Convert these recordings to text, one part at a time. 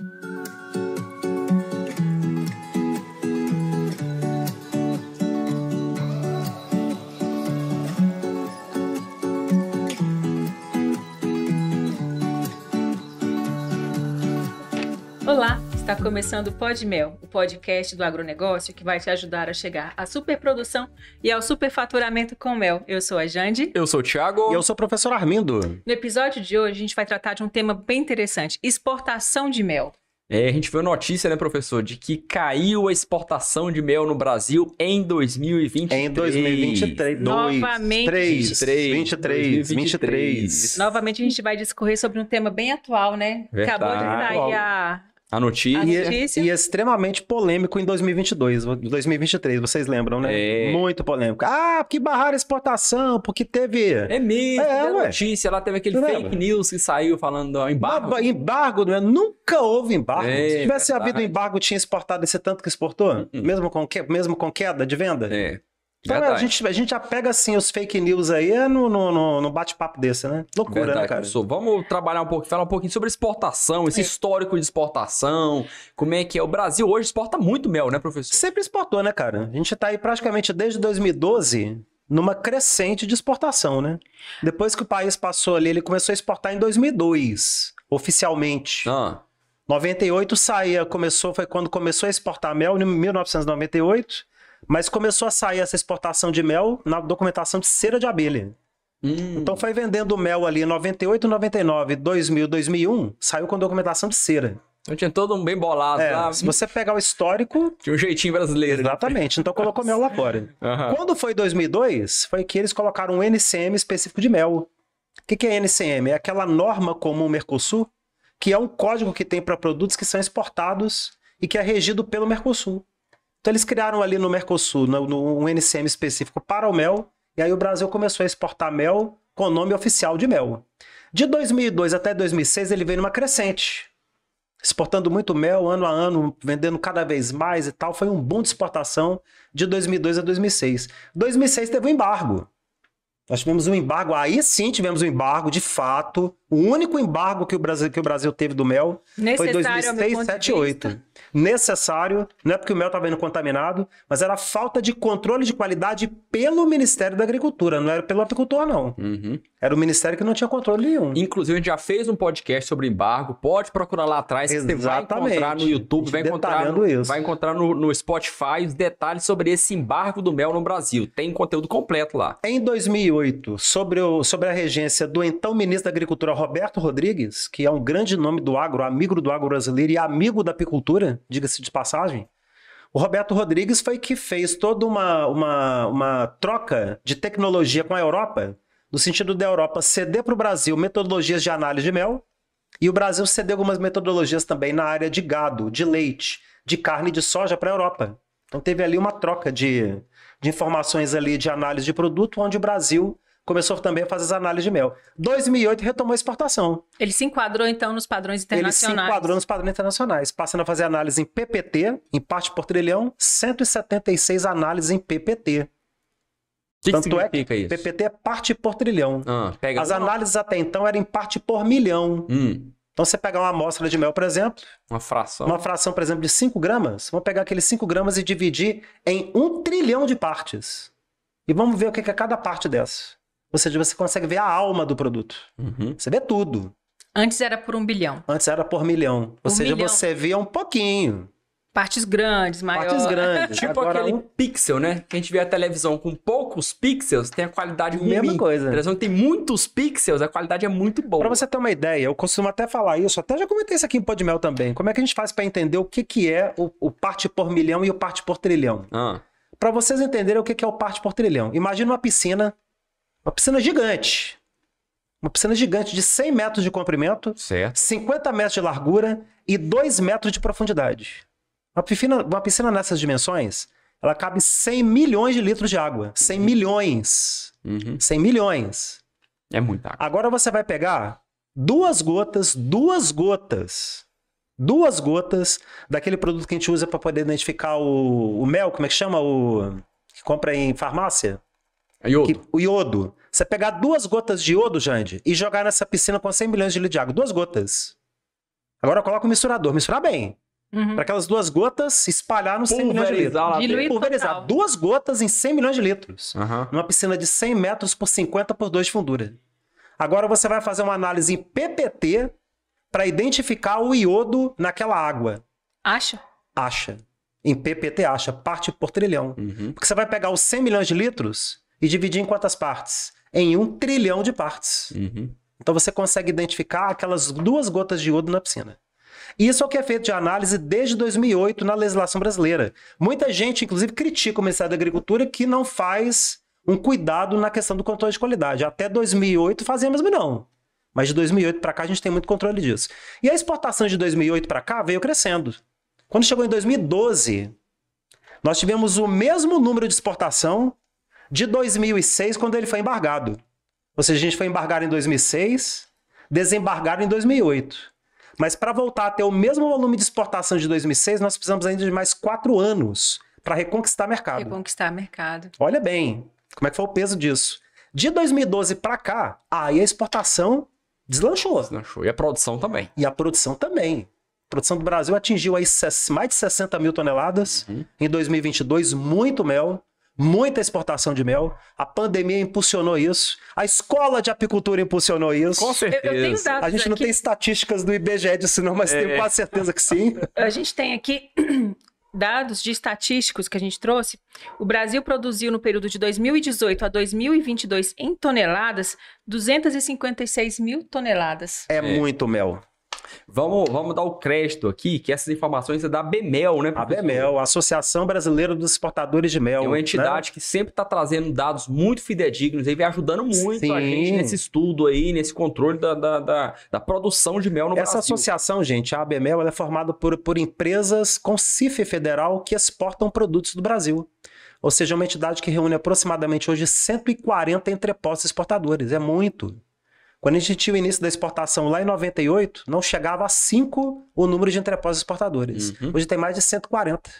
Thank you. Está começando o Podmel, o podcast do agronegócio que vai te ajudar a chegar à superprodução e ao superfaturamento com mel. Eu sou a Jande. Eu sou o Thiago. E eu sou o professor Armindo. No episódio de hoje, a gente vai tratar de um tema bem interessante: exportação de mel. É, a gente viu notícia, né, professor, de que caiu a exportação de mel no Brasil em 2023. Em 2023. Novamente. 2023, 3, 23, 23, 23. Novamente a gente vai discorrer sobre um tema bem atual, né? Verdade. Acabou de sair a a notícia. E, notícia. e, extremamente polêmico em 2022, 2023, vocês lembram, né? É. Muito polêmico. Ah, porque barraram a exportação, porque teve... É mesmo, é, a né, notícia, lá teve aquele fake news que saiu falando embargo. Ba embargo, né? nunca houve embargo. É, Se tivesse havido embargo, tinha exportado esse tanto que exportou? Hum, hum. Mesmo, com que... mesmo com queda de venda? É. Então, né, a gente, a gente já pega assim os fake news aí é no, no, no bate-papo desse, né? Loucura, né, Verdade, né, cara? Professor. Vamos trabalhar um pouco, falar um pouquinho sobre exportação, esse é. histórico de exportação, como é que é. O Brasil hoje exporta muito mel, né, professor? Sempre exportou, né, cara? A gente tá aí praticamente desde 2012 numa crescente de exportação, né? Depois que o país passou ali, ele começou a exportar em 2002, oficialmente. Ah. 98 saía, começou, foi quando começou a exportar mel, em 1998. Mas começou a sair essa exportação de mel na documentação de cera de abelha. Hum. Então foi vendendo mel ali em 98, 99, 2000, 2001, saiu com documentação de cera. Então tinha todo um bem bolado. É, lá. Se você pegar o histórico. Tinha um jeitinho brasileiro. Exatamente. Então colocou mel lá fora. Uhum. Quando foi 2002, foi que eles colocaram um NCM específico de mel. O que, que é NCM? É aquela norma comum Mercosul, que é um código que tem para produtos que são exportados e que é regido pelo Mercosul. Então eles criaram ali no Mercosul no, no, um NCM específico para o mel, e aí o Brasil começou a exportar mel com o nome oficial de mel. De 2002 até 2006 ele veio numa crescente, exportando muito mel ano a ano, vendendo cada vez mais e tal. Foi um boom de exportação de 2002 a 2006. 2006 teve um embargo. Nós tivemos um embargo, aí sim tivemos um embargo de fato o único embargo que o Brasil, que o Brasil teve do mel Necessário, foi 2006, 78 Necessário, não é porque o mel estava indo contaminado, mas era falta de controle de qualidade pelo Ministério da Agricultura, não era pelo apicultor, não. Uhum. Era o ministério que não tinha controle nenhum. Inclusive, a gente já fez um podcast sobre embargo, pode procurar lá atrás, Exatamente. você vai encontrar no YouTube, vai encontrar no, isso. vai encontrar no, no Spotify os detalhes sobre esse embargo do mel no Brasil. Tem conteúdo completo lá. Em 2008, sobre, o, sobre a regência do então ministro da Agricultura, Roberto Rodrigues, que é um grande nome do agro, amigo do agro brasileiro e amigo da apicultura, diga-se de passagem, o Roberto Rodrigues foi que fez toda uma, uma, uma troca de tecnologia com a Europa, no sentido da Europa ceder para o Brasil metodologias de análise de mel, e o Brasil ceder algumas metodologias também na área de gado, de leite, de carne de soja para a Europa. Então teve ali uma troca de, de informações ali de análise de produto, onde o Brasil começou também a fazer as análises de mel. 2008 retomou a exportação. Ele se enquadrou então nos padrões internacionais. Ele se enquadrou nos padrões internacionais, passando a fazer análise em PPT, em parte por trilhão, 176 análises em PPT. Que Tanto é que significa é que isso? PPT é parte por trilhão. Ah, as análises até então eram em parte por milhão. Hum. Então, você pegar uma amostra de mel, por exemplo. Uma fração. Uma fração, por exemplo, de 5 gramas. Vamos pegar aqueles 5 gramas e dividir em um trilhão de partes. E vamos ver o que é cada parte dessa. Ou seja, você consegue ver a alma do produto. Uhum. Você vê tudo. Antes era por um bilhão. Antes era por milhão. Ou um seja, milhão. você via um pouquinho. Partes grandes, maiores. Partes grandes. tipo Agora, aquele um... pixel, né? Que a gente vê a televisão com poucos pixels, tem a qualidade ruim. Mesma coisa. A televisão tem muitos pixels, a qualidade é muito boa. Pra você ter uma ideia, eu costumo até falar isso, até já comentei isso aqui em Podmel também. Como é que a gente faz para entender o que, que é o, o, parte por milhão e o parte por trilhão? Ah. Para vocês entenderem o que, que é o parte por trilhão. Imagina uma piscina uma piscina gigante. Uma piscina gigante de 100 metros de comprimento, certo. 50 metros de largura e 2 metros de profundidade. Uma piscina, uma piscina nessas dimensões, ela cabe 100 milhões de litros de água. 100 uhum. milhões. Uhum. 100 milhões. É muita água. Agora você vai pegar duas gotas, duas gotas, duas gotas daquele produto que a gente usa para poder identificar o, o mel, como é que chama? O que compra em farmácia? É iodo. Que, o iodo. Você pegar duas gotas de iodo, Jande, e jogar nessa piscina com 100 milhões de litros de água. Duas gotas. Agora coloca o misturador. Misturar bem. Uhum. Para aquelas duas gotas espalhar nos 100 milhões de litros. Diluir Pulverizar total. duas gotas em 100 milhões de litros. Uhum. Numa piscina de 100 metros por 50 por 2 de fundura. Agora você vai fazer uma análise em PPT para identificar o iodo naquela água. Acha? Acha. Em PPT acha, parte por trilhão. Uhum. Porque você vai pegar os 100 milhões de litros e dividir em quantas partes? Em um trilhão de partes. Uhum. Então você consegue identificar aquelas duas gotas de iodo na piscina. Isso é o que é feito de análise desde 2008 na legislação brasileira. Muita gente, inclusive, critica o Ministério da Agricultura que não faz um cuidado na questão do controle de qualidade. Até 2008 fazia mesmo não. Mas de 2008 para cá a gente tem muito controle disso. E a exportação de 2008 para cá veio crescendo. Quando chegou em 2012, nós tivemos o mesmo número de exportação de 2006, quando ele foi embargado. Ou seja, a gente foi embargado em 2006, desembargado em 2008. Mas para voltar a ter o mesmo volume de exportação de 2006, nós precisamos ainda de mais quatro anos para reconquistar mercado. Reconquistar mercado. Olha bem, como é que foi o peso disso? De 2012 para cá, aí a exportação deslanchou. Deslanchou. E a produção também. E a produção também. A produção do Brasil atingiu aí mais de 60 mil toneladas uhum. em 2022, muito mel muita exportação de mel. A pandemia impulsionou isso. A escola de apicultura impulsionou isso. Com certeza. Eu, eu a gente não tem estatísticas do IBGE disso, não, mas é. tenho quase certeza que sim. A gente tem aqui dados de estatísticos que a gente trouxe. O Brasil produziu no período de 2018 a 2022 em toneladas 256 mil toneladas. É, é. muito mel. Vamos, vamos dar o crédito aqui, que essas informações é da BEMEL, né? Professor? A BEMEL, Associação Brasileira dos Exportadores de Mel. É uma né? entidade né? que sempre está trazendo dados muito fidedignos e vem ajudando muito Sim. a gente nesse estudo aí, nesse controle da, da, da, da produção de mel no Essa Brasil. Essa associação, gente, a ABMEL, é formada por, por empresas com CIF federal que exportam produtos do Brasil ou seja, é uma entidade que reúne aproximadamente hoje 140 entrepostos exportadores. É muito. Quando a gente tinha o início da exportação lá em 98, não chegava a 5 o número de entrepósitos exportadores. Uhum. Hoje tem mais de 140.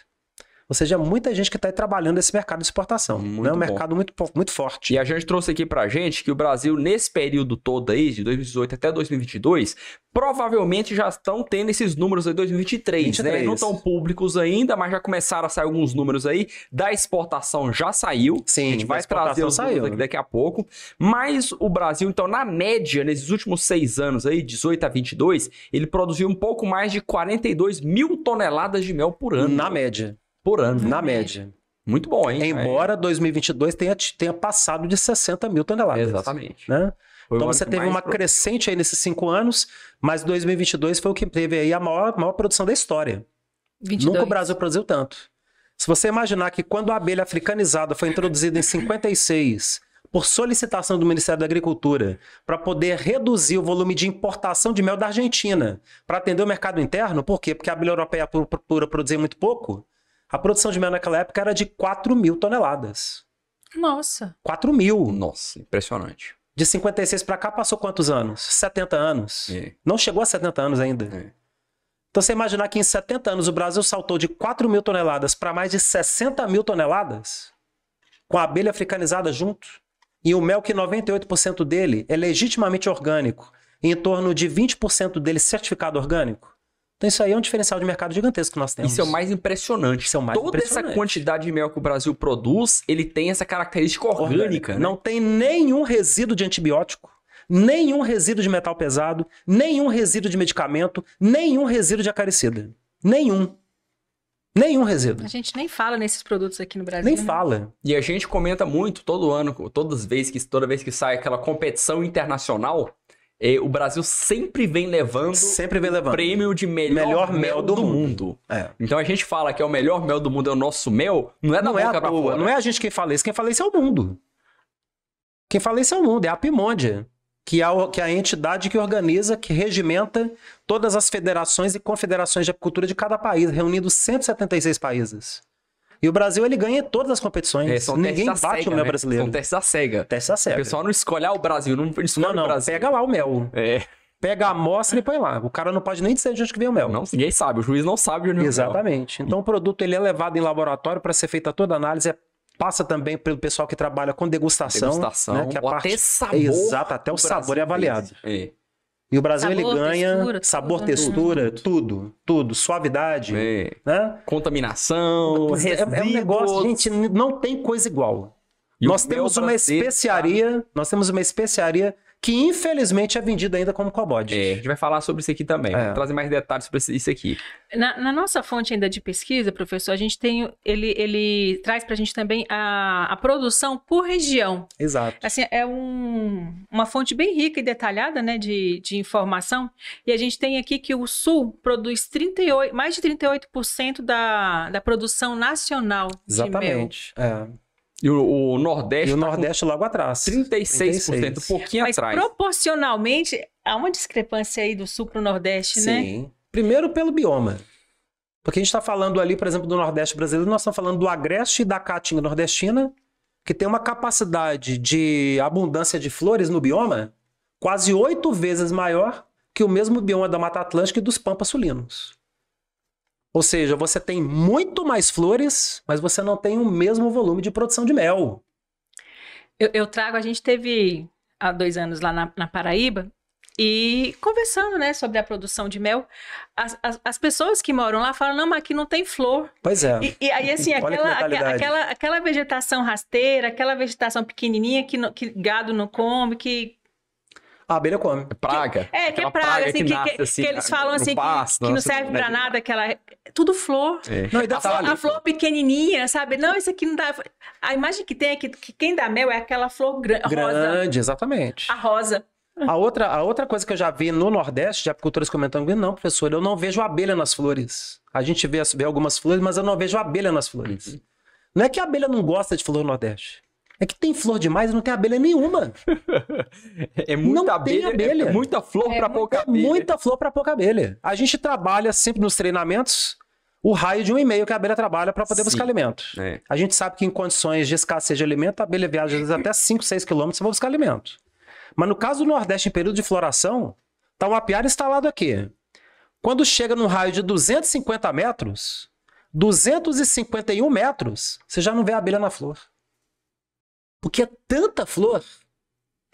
Ou seja, muita gente que está trabalhando nesse mercado de exportação. né? É um mercado muito, muito forte. E a gente trouxe aqui para gente que o Brasil, nesse período todo aí, de 2018 até 2022, provavelmente já estão tendo esses números aí 2023, 23. né? Não estão públicos ainda, mas já começaram a sair alguns números aí. Da exportação já saiu. Sim, a gente vai trazer os saiu. Né? daqui a pouco. Mas o Brasil, então, na média, nesses últimos seis anos aí, 18 a 22, ele produziu um pouco mais de 42 mil toneladas de mel por ano. Na média por ano. Na uhum. média. Muito bom, hein? Embora 2022 tenha, tenha passado de 60 mil toneladas. Exatamente. Né? então você teve uma crescente aí nesses cinco anos, mas 2022 foi o que teve aí a maior, maior produção da história. 22. Nunca o Brasil produziu tanto. Se você imaginar que quando a abelha africanizada foi introduzida em 56 por solicitação do Ministério da Agricultura para poder reduzir o volume de importação de mel da Argentina para atender o mercado interno. Por quê? Porque a abelha europeia procura produzir muito pouco. A produção de mel naquela época era de 4 mil toneladas. Nossa. 4 mil. Nossa, impressionante. De 56 para cá passou quantos anos? 70 anos. É. Não chegou a 70 anos ainda. É. Então você imaginar que em 70 anos o Brasil saltou de 4 mil toneladas para mais de 60 mil toneladas, com a abelha africanizada junto, e o mel que 98% dele é legitimamente orgânico, e em torno de 20% dele certificado orgânico. Então isso aí é um diferencial de mercado gigantesco que nós temos. Isso é o mais impressionante. Isso é o mais Toda impressionante. essa quantidade de mel que o Brasil produz, ele tem essa característica orgânica. orgânica né? Não tem nenhum resíduo de antibiótico nenhum resíduo de metal pesado, nenhum resíduo de medicamento, nenhum resíduo de acaricida. Nenhum. Nenhum resíduo. A gente nem fala nesses produtos aqui no Brasil. Nem né? fala. E a gente comenta muito todo ano, todas as vezes que toda vez que sai aquela competição internacional, é, o Brasil sempre vem levando sempre vem levando. o prêmio de melhor, melhor mel, mel do, do, mundo. mundo. É. Então a gente fala que é o melhor mel do mundo é o nosso mel, não é da não é boca é a, pra Não é a gente quem fala isso, quem fala isso é o mundo. Quem fala isso é o mundo, é a Pimôndia, que é que é a entidade que organiza, que regimenta todas as federações e confederações de apicultura de cada país, reunindo 176 países. E o Brasil, ele ganha todas as competições. É, são Ninguém bate cega, o mel né? brasileiro. São testes da cega. Testes da cega. O pessoal não escolhe ah, o Brasil, não escolhe não, não, o Brasil. Pega lá o mel. É. Pega a amostra e põe lá. O cara não pode nem dizer de onde que vem o mel. Não, ninguém sabe. O juiz não sabe de onde Exatamente. Mel. Então o produto ele é levado em laboratório para ser feita toda a análise, é passa também pelo pessoal que trabalha com degustação. Degustação, né, que é a parte... até sabor. Exato, até o, o sabor é Brasil é avaliado. É. E o Brasil sabor, ele ganha textura, né? sabor, tudo. textura, tudo, tudo, suavidade, é. né? Contaminação, é, é um negócio, gente, não tem coisa igual. E nós temos uma especiaria, nós temos uma especiaria que infelizmente é vendido ainda como commodity. É, a gente vai falar sobre isso aqui também, é. trazer mais detalhes sobre isso aqui. Na, na, nossa fonte ainda de pesquisa, professor, a gente tem, ele, ele traz para a gente também a, a, produção por região. Exato. Assim, é um, uma fonte bem rica e detalhada, né, de, de informação, e a gente tem aqui que o Sul produz 38, mais de 38% da, da produção nacional Exatamente. de Exatamente, É. E o, o Nordeste. E o tá Nordeste logo atrás. 36%, 36. um pouquinho Mas atrás. Proporcionalmente, há uma discrepância aí do sul para o Nordeste, Sim. né? Sim. Primeiro pelo bioma. Porque a gente está falando ali, por exemplo, do Nordeste brasileiro, nós estamos falando do Agreste e da Caatinga Nordestina, que tem uma capacidade de abundância de flores no bioma quase oito vezes maior que o mesmo bioma da Mata Atlântica e dos Pampas Sulinos. Ou seja, você tem muito mais flores, mas você não tem o mesmo volume de produção de mel. Eu, eu trago, a gente teve há dois anos lá na, na Paraíba, e conversando, né, sobre a produção de mel, as, as, as, pessoas que moram lá falam, não, mas aqui não tem flor. Pois é. E, e aí, assim, aquela, aquela, aquela, vegetação rasteira, aquela vegetação pequenininha que, no, que gado não come, que a abelha come. É praga. é, que é praga, assim, que, que, assim, ah, assim, que, eles falam assim, que, não, não serve pra né? nada, que ela... Tudo flor. É. Não, e a, flor a flor pequenininha, sabe? Não, isso aqui não dá... A imagem que tem é que, quem dá mel é aquela flor grande, rosa. Grande, exatamente. A rosa. A outra, a outra coisa que eu já vi no Nordeste, de apicultores comentando, não, professor, eu não vejo abelha nas flores. A gente vê, vê algumas flores, mas eu não vejo abelha nas flores. Não é que a abelha não gosta de flor no Nordeste. É que tem flor demais e não tem abelha nenhuma. é muita não abelha, tem abelha. É muita flor é para pouca é abelha. Muita flor para pouca abelha. A gente trabalha sempre nos treinamentos o raio de um e-mail que a abelha trabalha para poder Sim. buscar alimento. É. A gente sabe que em condições de escassez de alimento, a abelha viaja vezes, até 5, 6 quilômetros para buscar alimento. Mas no caso do Nordeste, em período de floração, está um apiário instalado aqui. Quando chega num raio de 250 metros, 251 metros, você já não vê a abelha na flor. Porque é tanta flor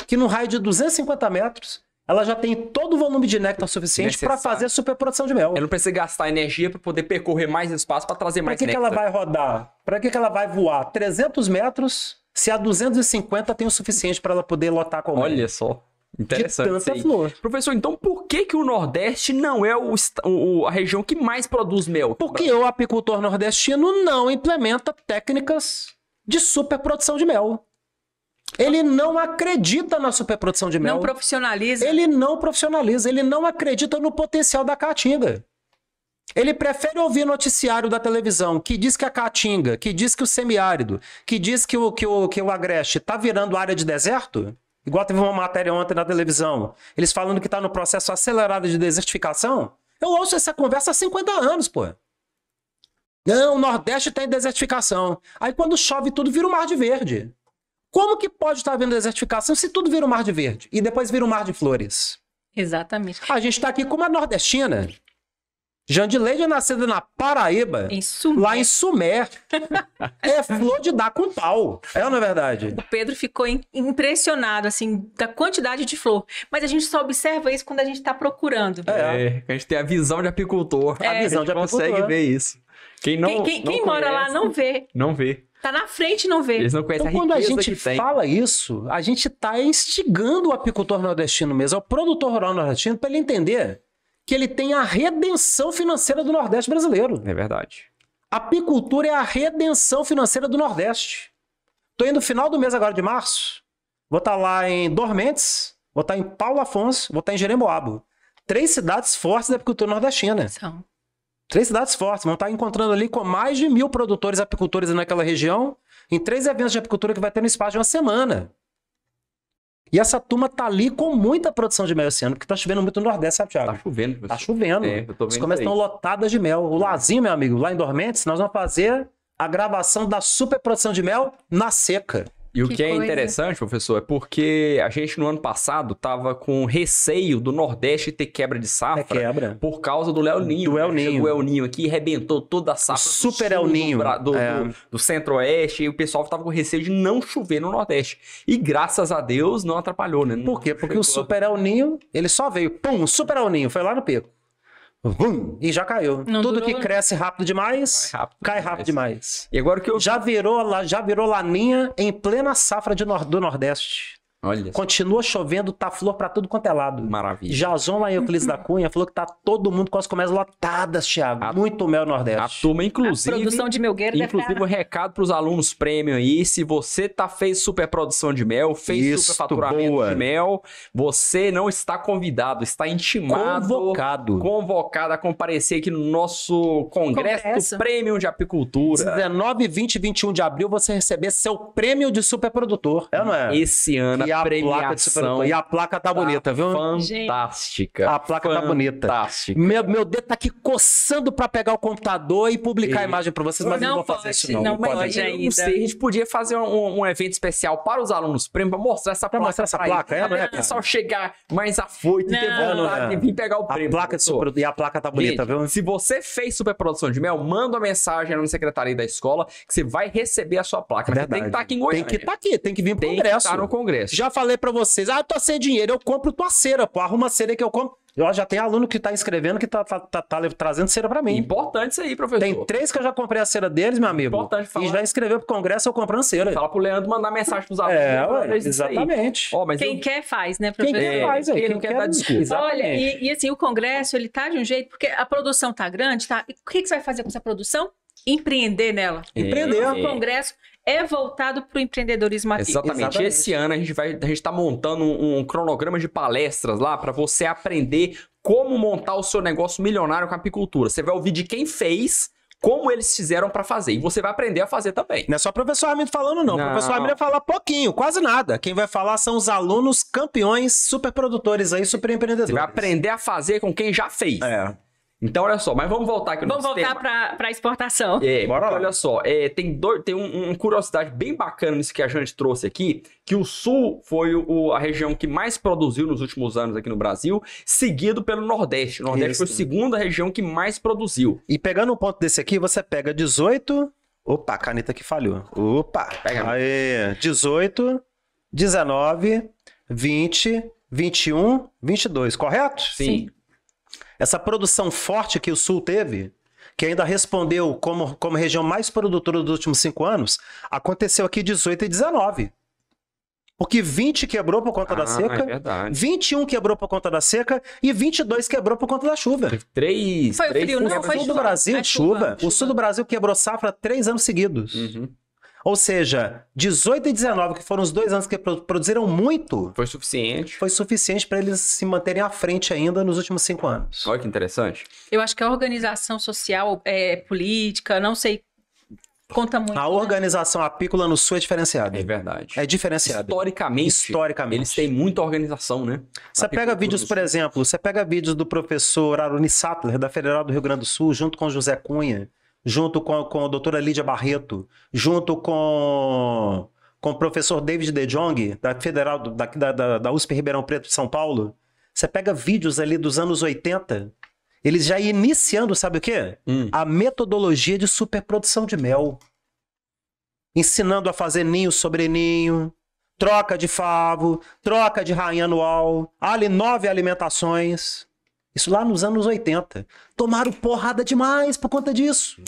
que no raio de 250 metros ela já tem todo o volume de néctar suficiente para fazer a superprodução de mel. Ela não precisa gastar energia para poder percorrer mais espaço para trazer mais que néctar. Para que ela vai rodar? Para que, que ela vai voar 300 metros se a 250 tem o suficiente para ela poder lotar com a mel? Olha só. Interessante. De tanta flor. Professor, então por que, que o Nordeste não é o, o, a região que mais produz mel? Porque o apicultor nordestino não implementa técnicas de superprodução de mel. Ele não acredita na superprodução de mel. Não profissionaliza. Ele não profissionaliza, ele não acredita no potencial da caatinga. Ele prefere ouvir noticiário da televisão que diz que a caatinga, que diz que o semiárido, que diz que o, que o, que o agreste está virando área de deserto. Igual teve uma matéria ontem na televisão, eles falando que está no processo acelerado de desertificação. Eu ouço essa conversa há 50 anos, pô. Não, o Nordeste tem tá desertificação. Aí quando chove tudo vira um mar de verde. Como que pode estar havendo desertificação se tudo vira um mar de verde e depois vira um mar de flores? Exatamente. A gente está aqui com uma nordestina. Jandileide é nascida na Paraíba, em lá em Sumer. é flor de dar com pau. É ou não é verdade? O Pedro ficou impressionado, assim, da quantidade de flor. Mas a gente só observa isso quando a gente está procurando. É, é, a gente tem a visão de apicultor. É, a visão a de apicultor. consegue ver isso. Quem, não, quem, quem, não quem conhece, mora lá não vê. Não vê tá na frente e não vê. Eles não conhecem então, a quando a gente fala isso, a gente tá instigando o apicultor nordestino mesmo, o produtor rural nordestino, para ele entender que ele tem a redenção financeira do Nordeste brasileiro. É verdade. Apicultura é a redenção financeira do Nordeste. Tô indo no final do mês agora de março, vou estar tá lá em Dormentes, vou estar tá em Paulo Afonso, vou estar tá em Jeremoabo. Três cidades fortes da apicultura nordestina. São. Três cidades fortes, mas estar encontrando ali com mais de mil produtores apicultores naquela região, em três eventos de apicultura que vai ter no espaço de uma semana. E essa turma tá ali com muita produção de mel esse ano, porque tá chovendo muito no Nordeste, sabe, Thiago? Tá chovendo. Você... Tá chovendo. É, As começas estão lotadas de mel. O Lazinho, meu amigo, lá em Dormentes, nós vamos fazer a gravação da super produção de mel na seca. E o que, que é interessante, professor, é porque a gente no ano passado tava com receio do Nordeste ter quebra de safra é quebra. por causa do El Ninho. Do né? El Ninho. Chegou o El Ninho aqui rebentou toda a safra. O super El Ninho. Do, do, é. do, do Centro-Oeste. E o pessoal tava com receio de não chover no Nordeste. E graças a Deus não atrapalhou, né? Não por quê? Porque o Super El Ninho, ele só veio, pum, Super El Ninho, foi lá no pico. Vum, e já caiu. Não Tudo durou. que né? cresce rápido demais, cai rápido, cai rápido demais. demais. E agora que eu... já virou já virou laninha em plena safra de nor... do Nordeste. Olha. Continua chovendo, tá flor para tudo quanto é lado. Maravilha. Jazon lá em Euclides da Cunha falou que tá todo mundo com as comércios lotadas, Thiago. A, Muito mel Nordeste. A turma, inclusive. A produção de melgueiro Inclusive, deve um recado pros alunos prêmio aí. Se você tá fez super produção de mel, fez Isso, super faturamento boa. de mel, você não está convidado, está intimado. Convocado. Convocado a comparecer aqui no nosso congresso, congresso. prêmio de apicultura. 19, 20 e 21 de abril você receber seu prêmio de super produtor. É, não é? Esse ano e a placa de Super E a placa tá, tá, bonita, viu? Fantástica. A placa tá bonita. Fantástica. Meu, meu dedo tá aqui coçando para pegar o computador e publicar e... a imagem para vocês, mas não, não vou fazer isso não. Não, não pode, ainda. Não sei, a gente podia fazer um, um evento especial para os alunos prêmio para mostrar essa pra placa. mostrar essa placa, é, não né, é? Cara? só chegar mais afoito e ter vontade de vir pegar o prêmio. A placa de super... E a placa tá bonita, gente, viu? Se você fez Super produção de mel, manda uma mensagem no secretaria da escola que você vai receber a sua placa. Mas tem que estar tá aqui em Goiânia. Tem que estar tá aqui, tem que vir pro tem congresso. Que tá no congresso. Já falei para vocês, ah, tô sem é dinheiro, eu compro tua cera, pô, arruma cera que eu compro. Eu já tem aluno que tá escrevendo que tá, tá, tá, tá trazendo cera para mim. Importante isso aí, professor. Tem três que eu já comprei a cera deles, meu amigo. Importante falar. E já escreveu pro congresso, eu comprando cera. Fala pro Leandro mandar mensagem pros alunos. É, né? ué, exatamente. mas Quem eu... quer faz, né, professor? Quem quer faz, é. Quem, quem quer, quer dar desculpa. Olha, e, e, assim, o congresso, ele tá de um jeito, porque a produção tá grande, tá? E o que, que você vai fazer com essa produção? empreender nela. Empreender. O congresso é voltado para o empreendedorismo ativo. Exatamente. Exatamente. Esse ano a gente vai, a gente está montando um, um cronograma de palestras lá para você aprender como montar o seu negócio milionário com apicultura. Você vai ouvir de quem fez como eles fizeram para fazer. E você vai aprender a fazer também. Não é só o professor Armin falando, não. não. O professor Armin vai falar pouquinho, quase nada. Quem vai falar são os alunos campeões, superprodutores aí, superempreendedores. Você vai aprender a fazer com quem já fez. É. Então, olha só, mas vamos voltar aqui no Vamos voltar para a exportação. É, bora lá. Olha só, é, tem, dois, tem um, um, curiosidade bem bacana nisso que a gente trouxe aqui, que o Sul foi o, a região que mais produziu nos últimos anos aqui no Brasil, seguido pelo Nordeste. O Nordeste Isso. foi a segunda região que mais produziu. E pegando um ponto desse aqui, você pega 18... Opa, a caneta que falhou. Opa! Pega. Aê, 18, 19, 20, 21, 22, correto? Sim. Sim essa produção forte que o Sul teve, que ainda respondeu como, como região mais produtora dos últimos cinco anos, aconteceu aqui 18 e 19. Porque 20 quebrou por conta ah, da seca, é 21 quebrou por conta da seca e 22 quebrou por conta da chuva. Teve três. Foi três, frio, não? Foi o sul do Brasil, é chuva. chuva. É o sul do Brasil quebrou safra três anos seguidos. Uhum. Ou seja, 18 e 19, que foram os dois anos que produziram muito. Foi suficiente. Foi suficiente para eles se manterem à frente ainda nos últimos cinco anos. Olha que interessante. Eu acho que a organização social, é, política, não sei Conta muito. A né? organização né? apícola no sul é diferenciada. É verdade. É diferenciada. Historicamente. Historicamente. Eles têm muita organização, né? Você pega vídeos, por exemplo, você pega vídeos do professor Aruni Sattler, da Federal do Rio Grande do Sul, junto com José Cunha, junto com, com a doutora Lídia Barreto, junto com, com o professor David De Jong, da Federal, da, da, da USP Ribeirão Preto de São Paulo. Você pega vídeos ali dos anos 80, eles já iniciando, sabe o quê? Hum. A metodologia de superprodução de mel. Ensinando a fazer ninho sobre ninho, troca de favo, troca de rainha anual, ali nove alimentações. Isso lá nos anos 80. Tomaram porrada demais por conta disso.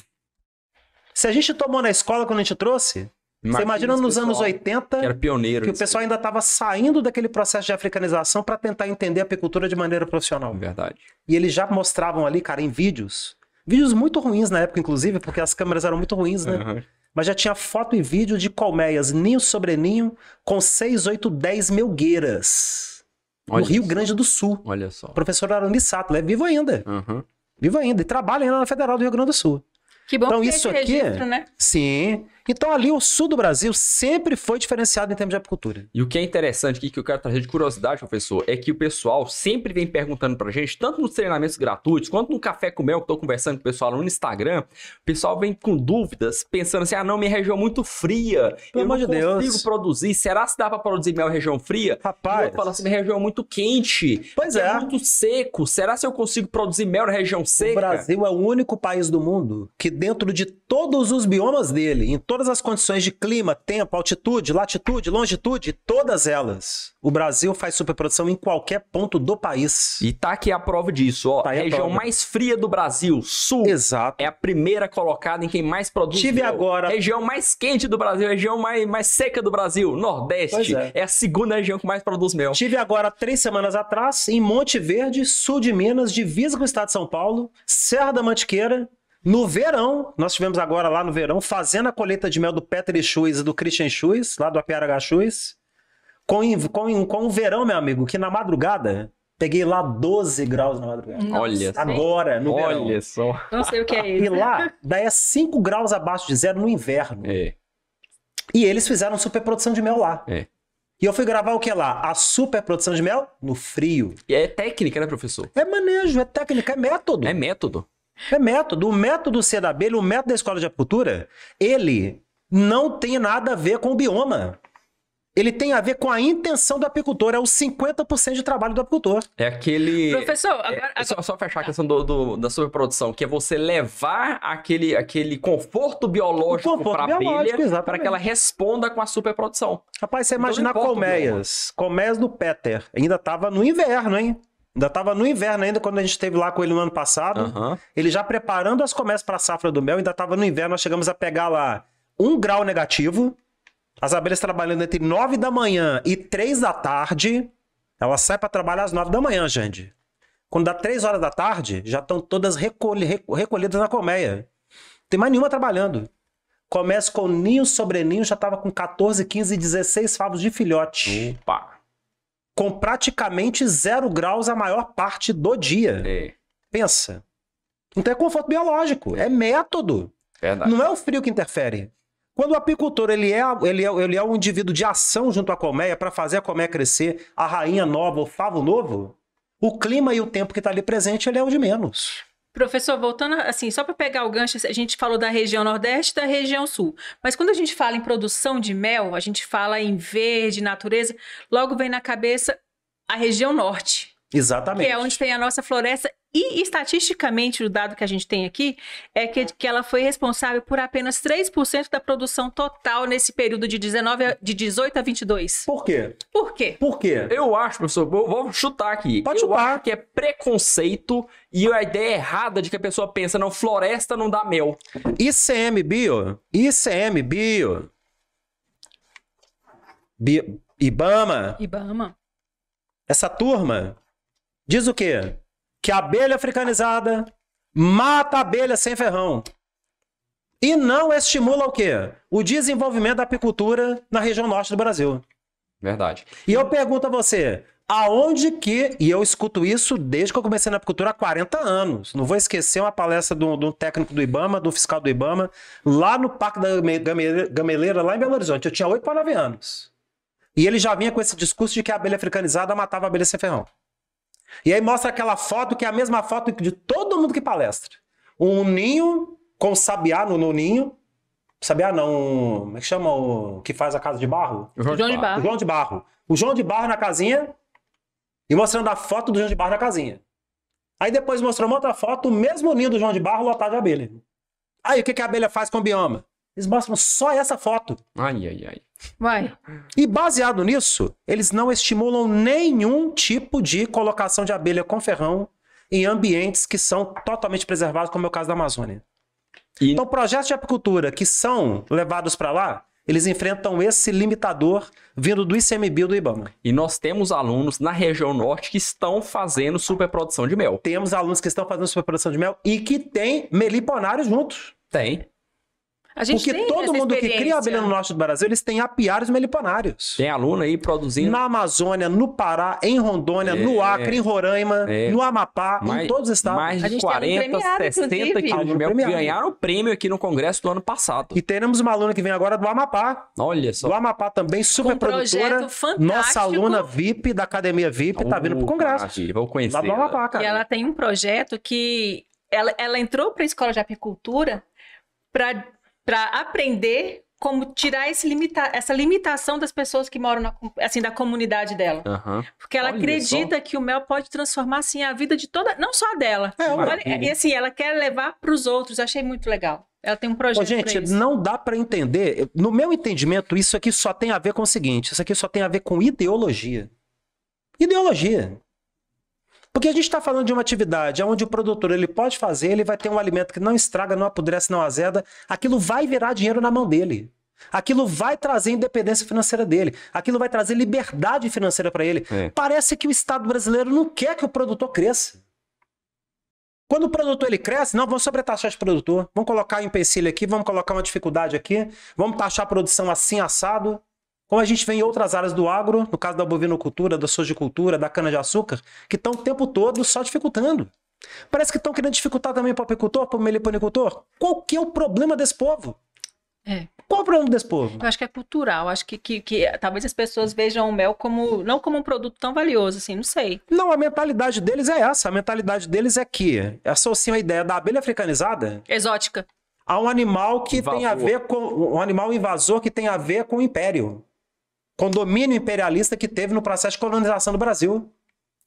Se a gente tomou na escola quando a gente trouxe, Imagina você imagina nos pessoal, anos 80 que, era pioneiro que o pessoal ainda estava saindo daquele processo de africanização para tentar entender a apicultura de maneira profissional. Verdade. E eles já mostravam ali, cara, em vídeos. Vídeos muito ruins na época, inclusive, porque as câmeras eram muito ruins, né? Uhum. Mas já tinha foto e vídeo de colmeias, ninho sobre ninho, com 6, 8, 10 melgueiras. Olha no Rio só. Grande do Sul. Olha só. professor Aroni Sato, é vivo ainda. Uhum. Vivo ainda. E trabalha ainda na Federal do Rio Grande do Sul. Que bom então, que isso aqui, registro, né? Sim. Então ali o sul do Brasil sempre foi diferenciado em termos de apicultura. E o que é interessante aqui, que eu quero trazer de curiosidade, professor, é que o pessoal sempre vem perguntando pra gente, tanto nos treinamentos gratuitos, quanto no Café com Mel, que eu tô conversando com o pessoal no Instagram, o pessoal vem com dúvidas, pensando assim, ah não, minha região é muito fria, Pelo eu não de consigo Deus. produzir, será que dá pra produzir mel em região fria? Rapaz... E outro fala assim, minha região é muito quente, pois é. é muito seco, será se eu consigo produzir mel na região seca? O Brasil é o único país do mundo que dentro de todos os biomas dele, em toda todas as condições de clima, tempo, altitude, latitude, longitude, todas elas. O Brasil faz superprodução em qualquer ponto do país. E tá aqui a prova disso, ó. Tá a região prova. mais fria do Brasil, sul. Exato. É a primeira colocada em quem mais produz. Tive mel. agora. Região mais quente do Brasil, região mais, mais seca do Brasil, Nordeste. É. é. a segunda região que mais produz mel. Tive agora três semanas atrás em Monte Verde, sul de Minas, divisa com o estado de São Paulo, Serra da Mantiqueira, no verão, nós tivemos agora lá no verão, fazendo a colheita de mel do Petri Schuiz e do Christian Schuiz, lá do APRH Schuiz. Com, com, com o verão, meu amigo, que na madrugada, Peguei lá 12 graus na madrugada. Nossa, Olha Agora, no Olha verão. só. Não sei o que é isso. E lá, daí é 5 graus abaixo de zero no inverno. É. E eles fizeram super produção de mel lá. É. E eu fui gravar o que lá? A super produção de mel no frio. E é técnica, né, professor? É manejo, é técnica, é método. É método. É método. O método C da abelha, o é método da escola de apicultura, ele não tem nada a ver com o bioma. Ele tem a ver com a intenção do apicultor, é os 50% de trabalho do apicultor. É aquele. Professor, é, agora. É, Só, só, fechar a questão do, do, da sobreprodução, que é você levar aquele, aquele conforto biológico para a abelha para que ela responda com a superprodução. Rapaz, você então imagina imaginar colmeias. Colmeias do Peter. Ainda estava no inverno, hein? Ainda estava no inverno ainda, quando a gente esteve lá com ele no ano passado. Uhum. Ele já preparando as comércios para a safra do mel, ainda estava no inverno, nós chegamos a pegar lá um grau negativo. As abelhas trabalhando entre 9 da manhã e 3 da tarde. Ela sai para trabalhar às 9 da manhã, gente. Quando dá 3 horas da tarde, já estão todas recolhidas na colmeia. Não tem mais nenhuma trabalhando. Começa com ninho sobre ninho, já estava com 14, 15, 16 favos de filhote. Opa! com praticamente zero graus a maior parte do dia. É. Pensa. Então é conforto biológico, é, é método. Verdade. Não é o frio que interfere. Quando o apicultor ele é, ele é, ele é um indivíduo de ação junto à colmeia para fazer a colmeia crescer, a rainha nova, o favo novo, o clima e o tempo que está ali presente ele é o de menos. Professor, voltando assim, só para pegar o gancho, a gente falou da região Nordeste da região Sul. Mas quando a gente fala em produção de mel, a gente fala em verde, natureza, logo vem na cabeça a região Norte. Exatamente. Que é onde tem a nossa floresta e estatisticamente, o dado que a gente tem aqui é que, que ela foi responsável por apenas 3% da produção total nesse período de, 19 a, de 18 a 22. Por quê? Por quê? Por quê? Eu acho, professor, vou, chutar aqui. Pode Eu chutar. acho que é preconceito e a ideia errada de que a pessoa pensa, não, floresta não dá mel. ICM Bio, ICM Bio, Bio Ibama. Ibama. Essa turma diz o quê? que a abelha africanizada mata a abelha sem ferrão e não estimula o quê? O desenvolvimento da apicultura na região norte do Brasil. Verdade. E eu pergunto a você, aonde que, e eu escuto isso desde que eu comecei na apicultura há 40 anos, não vou esquecer uma palestra de um técnico do Ibama, do fiscal do Ibama, lá no Parque da Gameleira, lá em Belo Horizonte. Eu tinha 8 para 9 anos. E ele já vinha com esse discurso de que a abelha africanizada matava a abelha sem ferrão. E aí mostra aquela foto que é a mesma foto de todo mundo que palestra. Um ninho com sabiá no, no ninho. Sabiá não, como é que chama o que faz a casa de barro? O João, João de, barro. barro. O João de Barro. O João de Barro na casinha e mostrando a foto do João de Barro na casinha. Aí depois mostrou uma outra foto, o mesmo ninho do João de Barro lotado de abelha. Aí o que, que a abelha faz com o bioma? Eles mostram só essa foto. Ai, ai, ai. Vai. E baseado nisso, eles não estimulam nenhum tipo de colocação de abelha com ferrão em ambientes que são totalmente preservados, como é o caso da Amazônia. E... Então, projetos de apicultura que são levados para lá, eles enfrentam esse limitador vindo do ICMBio do IBAMA. E nós temos alunos na região norte que estão fazendo superprodução de mel. Temos alunos que estão fazendo superprodução de mel e que têm meliponários juntos. Tem. A gente Porque tem todo mundo que cria abelha no norte do Brasil, eles têm apiários meliponários. Tem aluno aí produzindo. Na Amazônia, no Pará, em Rondônia, é, no Acre, em Roraima, é. no Amapá, mais, em todos os estados. Mais de 40, um 60 quilos de mel ganharam o prêmio aqui no Congresso do ano passado. E teremos uma aluna que vem agora do Amapá. Olha só. Do Amapá também, super um produtora. Nossa aluna VIP da Academia VIP, uh, tá vindo pro Congresso. Aqui, vou conhecer. Lá do Amapá, cara. E ela tem um projeto que. Ela, ela entrou para a escola de apicultura para para aprender como tirar limita essa limitação das pessoas que moram na, assim da comunidade dela, uhum. porque ela Olha acredita só. que o mel pode transformar assim a vida de toda, não só dela, é, Olha, e assim ela quer levar para os outros. Achei muito legal. Ela tem um projeto. Ô, gente, não dá para entender. No meu entendimento, isso aqui só tem a ver com o seguinte: isso aqui só tem a ver com ideologia. Ideologia. Porque a gente está falando de uma atividade onde o produtor ele pode fazer, ele vai ter um alimento que não estraga, não apodrece, não azeda, aquilo vai virar dinheiro na mão dele. Aquilo vai trazer independência financeira dele. Aquilo vai trazer liberdade financeira para ele. É. Parece que o Estado brasileiro não quer que o produtor cresça. Quando o produtor ele cresce, não, vamos sobretaxar esse produtor. Vamos colocar um empecilho aqui, vamos colocar uma dificuldade aqui, vamos taxar a produção assim, assado. Como a gente vê em outras áreas do agro, no caso da bovinocultura, da sojicultura, da cana-de-açúcar, que estão o tempo todo só dificultando. Parece que estão querendo dificultar também para o apicultor, para o meliponicultor. Qual que é o problema desse povo? É. Qual o problema desse povo? Eu acho que é cultural. Acho que, que, que, talvez as pessoas vejam o mel como não como um produto tão valioso, assim, não sei. Não, a mentalidade deles é essa. A mentalidade deles é que associam a ideia da abelha africanizada. Exótica. A um animal que tem a ver com. Um animal invasor que tem a ver com o império condomínio imperialista que teve no processo de colonização do Brasil.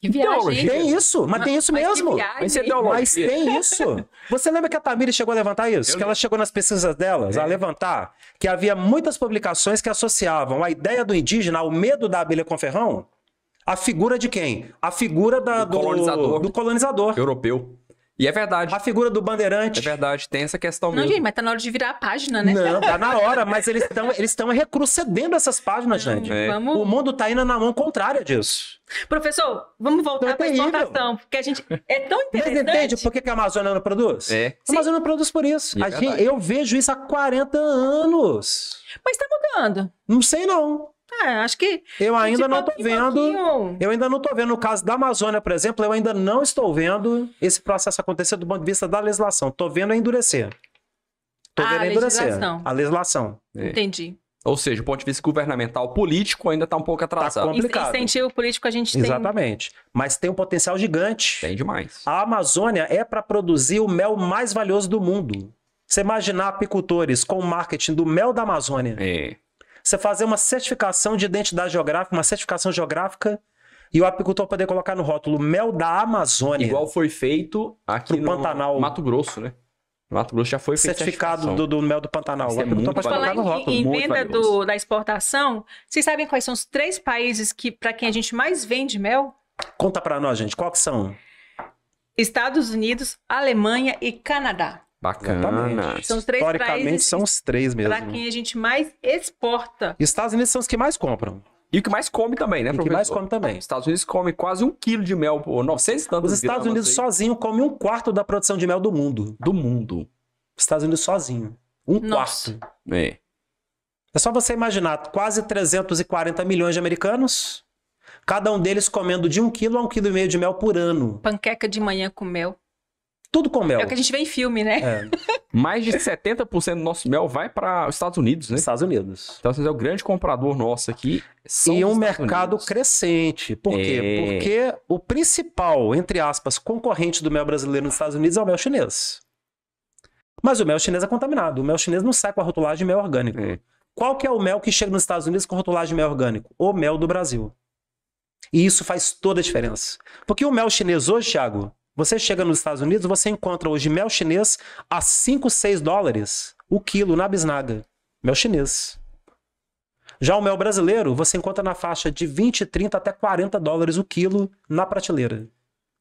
Que viagem. Tem isso, mas, tem isso mas mesmo. Mas, é mas tem isso. Você lembra que a Tamiri chegou a levantar isso? Eu que ela chegou nas pesquisas delas é. a levantar que havia muitas publicações que associavam a ideia do indígena, o medo da abelha com ferrão, a figura de quem? A figura da, do, do, colonizador, do colonizador. Europeu. E é verdade. A figura do bandeirante. É verdade, tem essa questão não, mesmo. Não, gente, mas tá na hora de virar a página, né? Não, tá na hora, mas eles estão eles tão essas páginas, não, gente. É. Vamos... O mundo tá indo na mão contrária disso. Professor, vamos voltar então, é exportação, porque a gente é tão interessante. Mas entende por que, a Amazônia não produz? É. A Amazônia não produz por isso. É gente, eu vejo isso há 40 anos. Mas está mudando. Não sei não. É, acho que. Eu ainda não tô vendo. Eu ainda não tô vendo. No caso da Amazônia, por exemplo, eu ainda não estou vendo esse processo acontecer do ponto de vista da legislação. Tô vendo a endurecer. Tô ah, vendo a endurecer. Legislação. A legislação. É. Entendi. Ou seja, o ponto de vista governamental político ainda está um pouco tá atrasado. Tá complicado. Incentivo político a gente tem. Exatamente. Mas tem um potencial gigante. Tem demais. A Amazônia é para produzir o mel mais valioso do mundo. Você imaginar apicultores com o marketing do mel da Amazônia. É você fazer uma certificação de identidade geográfica, uma certificação geográfica, e o apicultor poder colocar no rótulo mel da Amazônia. Igual foi feito aqui no Pantanal. Mato Grosso, né? Mato Grosso já foi feito certificado do, do, mel do Pantanal. Isso é muito pode falar no rótulo, em, em venda do, da exportação, vocês sabem quais são os três países que para quem a gente mais vende mel? Conta para nós, gente, quais são? Estados Unidos, Alemanha e Canadá. Bacana. São os três Historicamente países, são os três mesmo. Para né? quem a gente mais exporta. Estados Unidos são os que mais compram. E o que mais come também, né, e O que mais come também. Os Estados Unidos come quase um quilo de mel, por 900 tantos Os Estados Unidos aí. sozinho come um quarto da produção de mel do mundo. Do mundo. Os Estados Unidos sozinho. Um Nossa. quarto. É. É só você imaginar, quase 340 milhões de americanos, cada um deles comendo de um quilo a um quilo e meio de mel por ano. Panqueca de manhã com mel. Tudo com mel. É o que a gente vê em filme, né? É. Mais de 70% do nosso mel vai para os Estados Unidos, né? Estados Unidos. Então, vocês é o grande comprador nosso aqui. E um mercado Unidos. crescente. Por é. quê? Porque o principal, entre aspas, concorrente do mel brasileiro nos Estados Unidos é o mel chinês. Mas o mel chinês é contaminado. O mel chinês não sai com a rotulagem de mel orgânico. É. Qual que é o mel que chega nos Estados Unidos com rotulagem de mel orgânico? O mel do Brasil. E isso faz toda a diferença. Porque o mel chinês hoje, Thiago, você chega nos Estados Unidos, você encontra hoje mel chinês a 5, 6 dólares o quilo na bisnaga. Mel chinês. Já o mel brasileiro, você encontra na faixa de 20, 30 até 40 dólares o quilo na prateleira.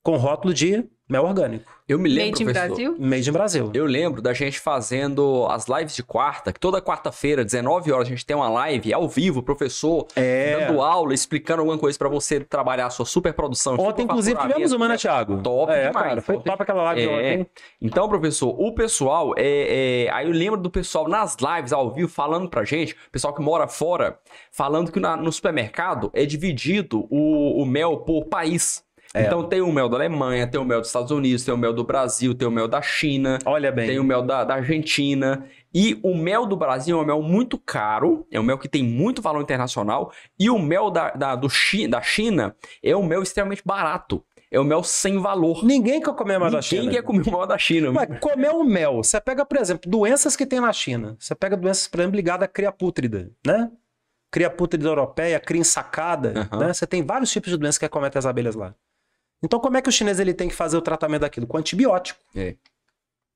Com rótulo de mel orgânico. Eu me lembro, Made in professor, Brasil? Made in Brasil. Eu lembro da gente fazendo as lives de quarta, que toda quarta-feira, 19 horas, a gente tem uma live ao vivo, professor é. dando aula, explicando alguma coisa para você trabalhar a sua super produção. Ontem, tipo, inclusive, tivemos uma, né, né, Thiago? Top é, demais. Cara, foi top aquela live é. ontem. Então, professor, o pessoal, é, é, aí eu lembro do pessoal nas lives ao vivo falando pra gente, pessoal que mora fora, falando que na, no supermercado é dividido o, o mel por país. É. Então tem o mel da Alemanha, tem o mel dos Estados Unidos, tem o mel do Brasil, tem o mel da China. Olha bem. Tem o mel da, da Argentina. E o mel do Brasil é um mel muito caro, é um mel que tem muito valor internacional. E o mel da, da, do chi, da China é um mel extremamente barato. É o mel sem valor. Ninguém quer comer mel da China. Ninguém quer comer mel da China. Mas comer o mel. Você pega, por exemplo, doenças que tem na China. Você pega doenças, por exemplo, ligadas à pútrida, né? pútrida europeia, cria ensacada, uhum. né? Você tem vários tipos de doenças que acometem as abelhas lá. Então, como é que o chinês ele tem que fazer o tratamento daquilo? Com antibiótico. É.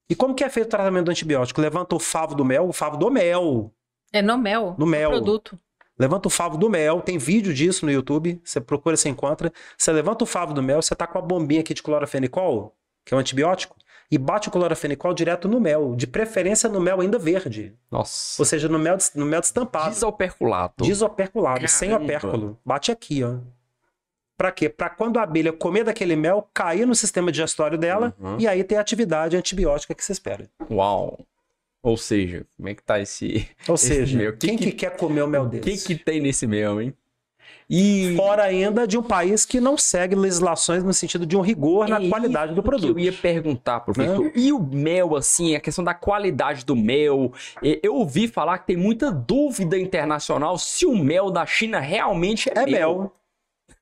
E como que é feito o tratamento do antibiótico? Levanta o favo do mel, o favo do mel. É no mel. No mel. No produto. Levanta o favo do mel, tem vídeo disso no YouTube, você procura, você encontra. Você levanta o favo do mel, você tá com a bombinha aqui de clorofenicol, que é um antibiótico, e bate o clorofenicol direto no mel, de preferência no mel ainda verde. Nossa. Ou seja, no mel, no mel destampado. Desoperculado. Desoperculado, Caramba. sem opérculo. Bate aqui, ó. Para quê? Para quando a abelha comer daquele mel, cair no sistema digestório dela uhum. e aí ter a atividade antibiótica que se espera. Uau! Ou seja, como é que tá esse. Ou esse seja, mel? quem que, que, quer comer o mel desse? O que, tem nesse mel, hein? E... Fora ainda de um país que não segue legislações no sentido de um rigor na qualidade do produto. eu ia perguntar, professor. Não? E o mel, assim, a questão da qualidade do mel. Eu ouvi falar que tem muita dúvida internacional se o mel da China realmente é, é mel. mel.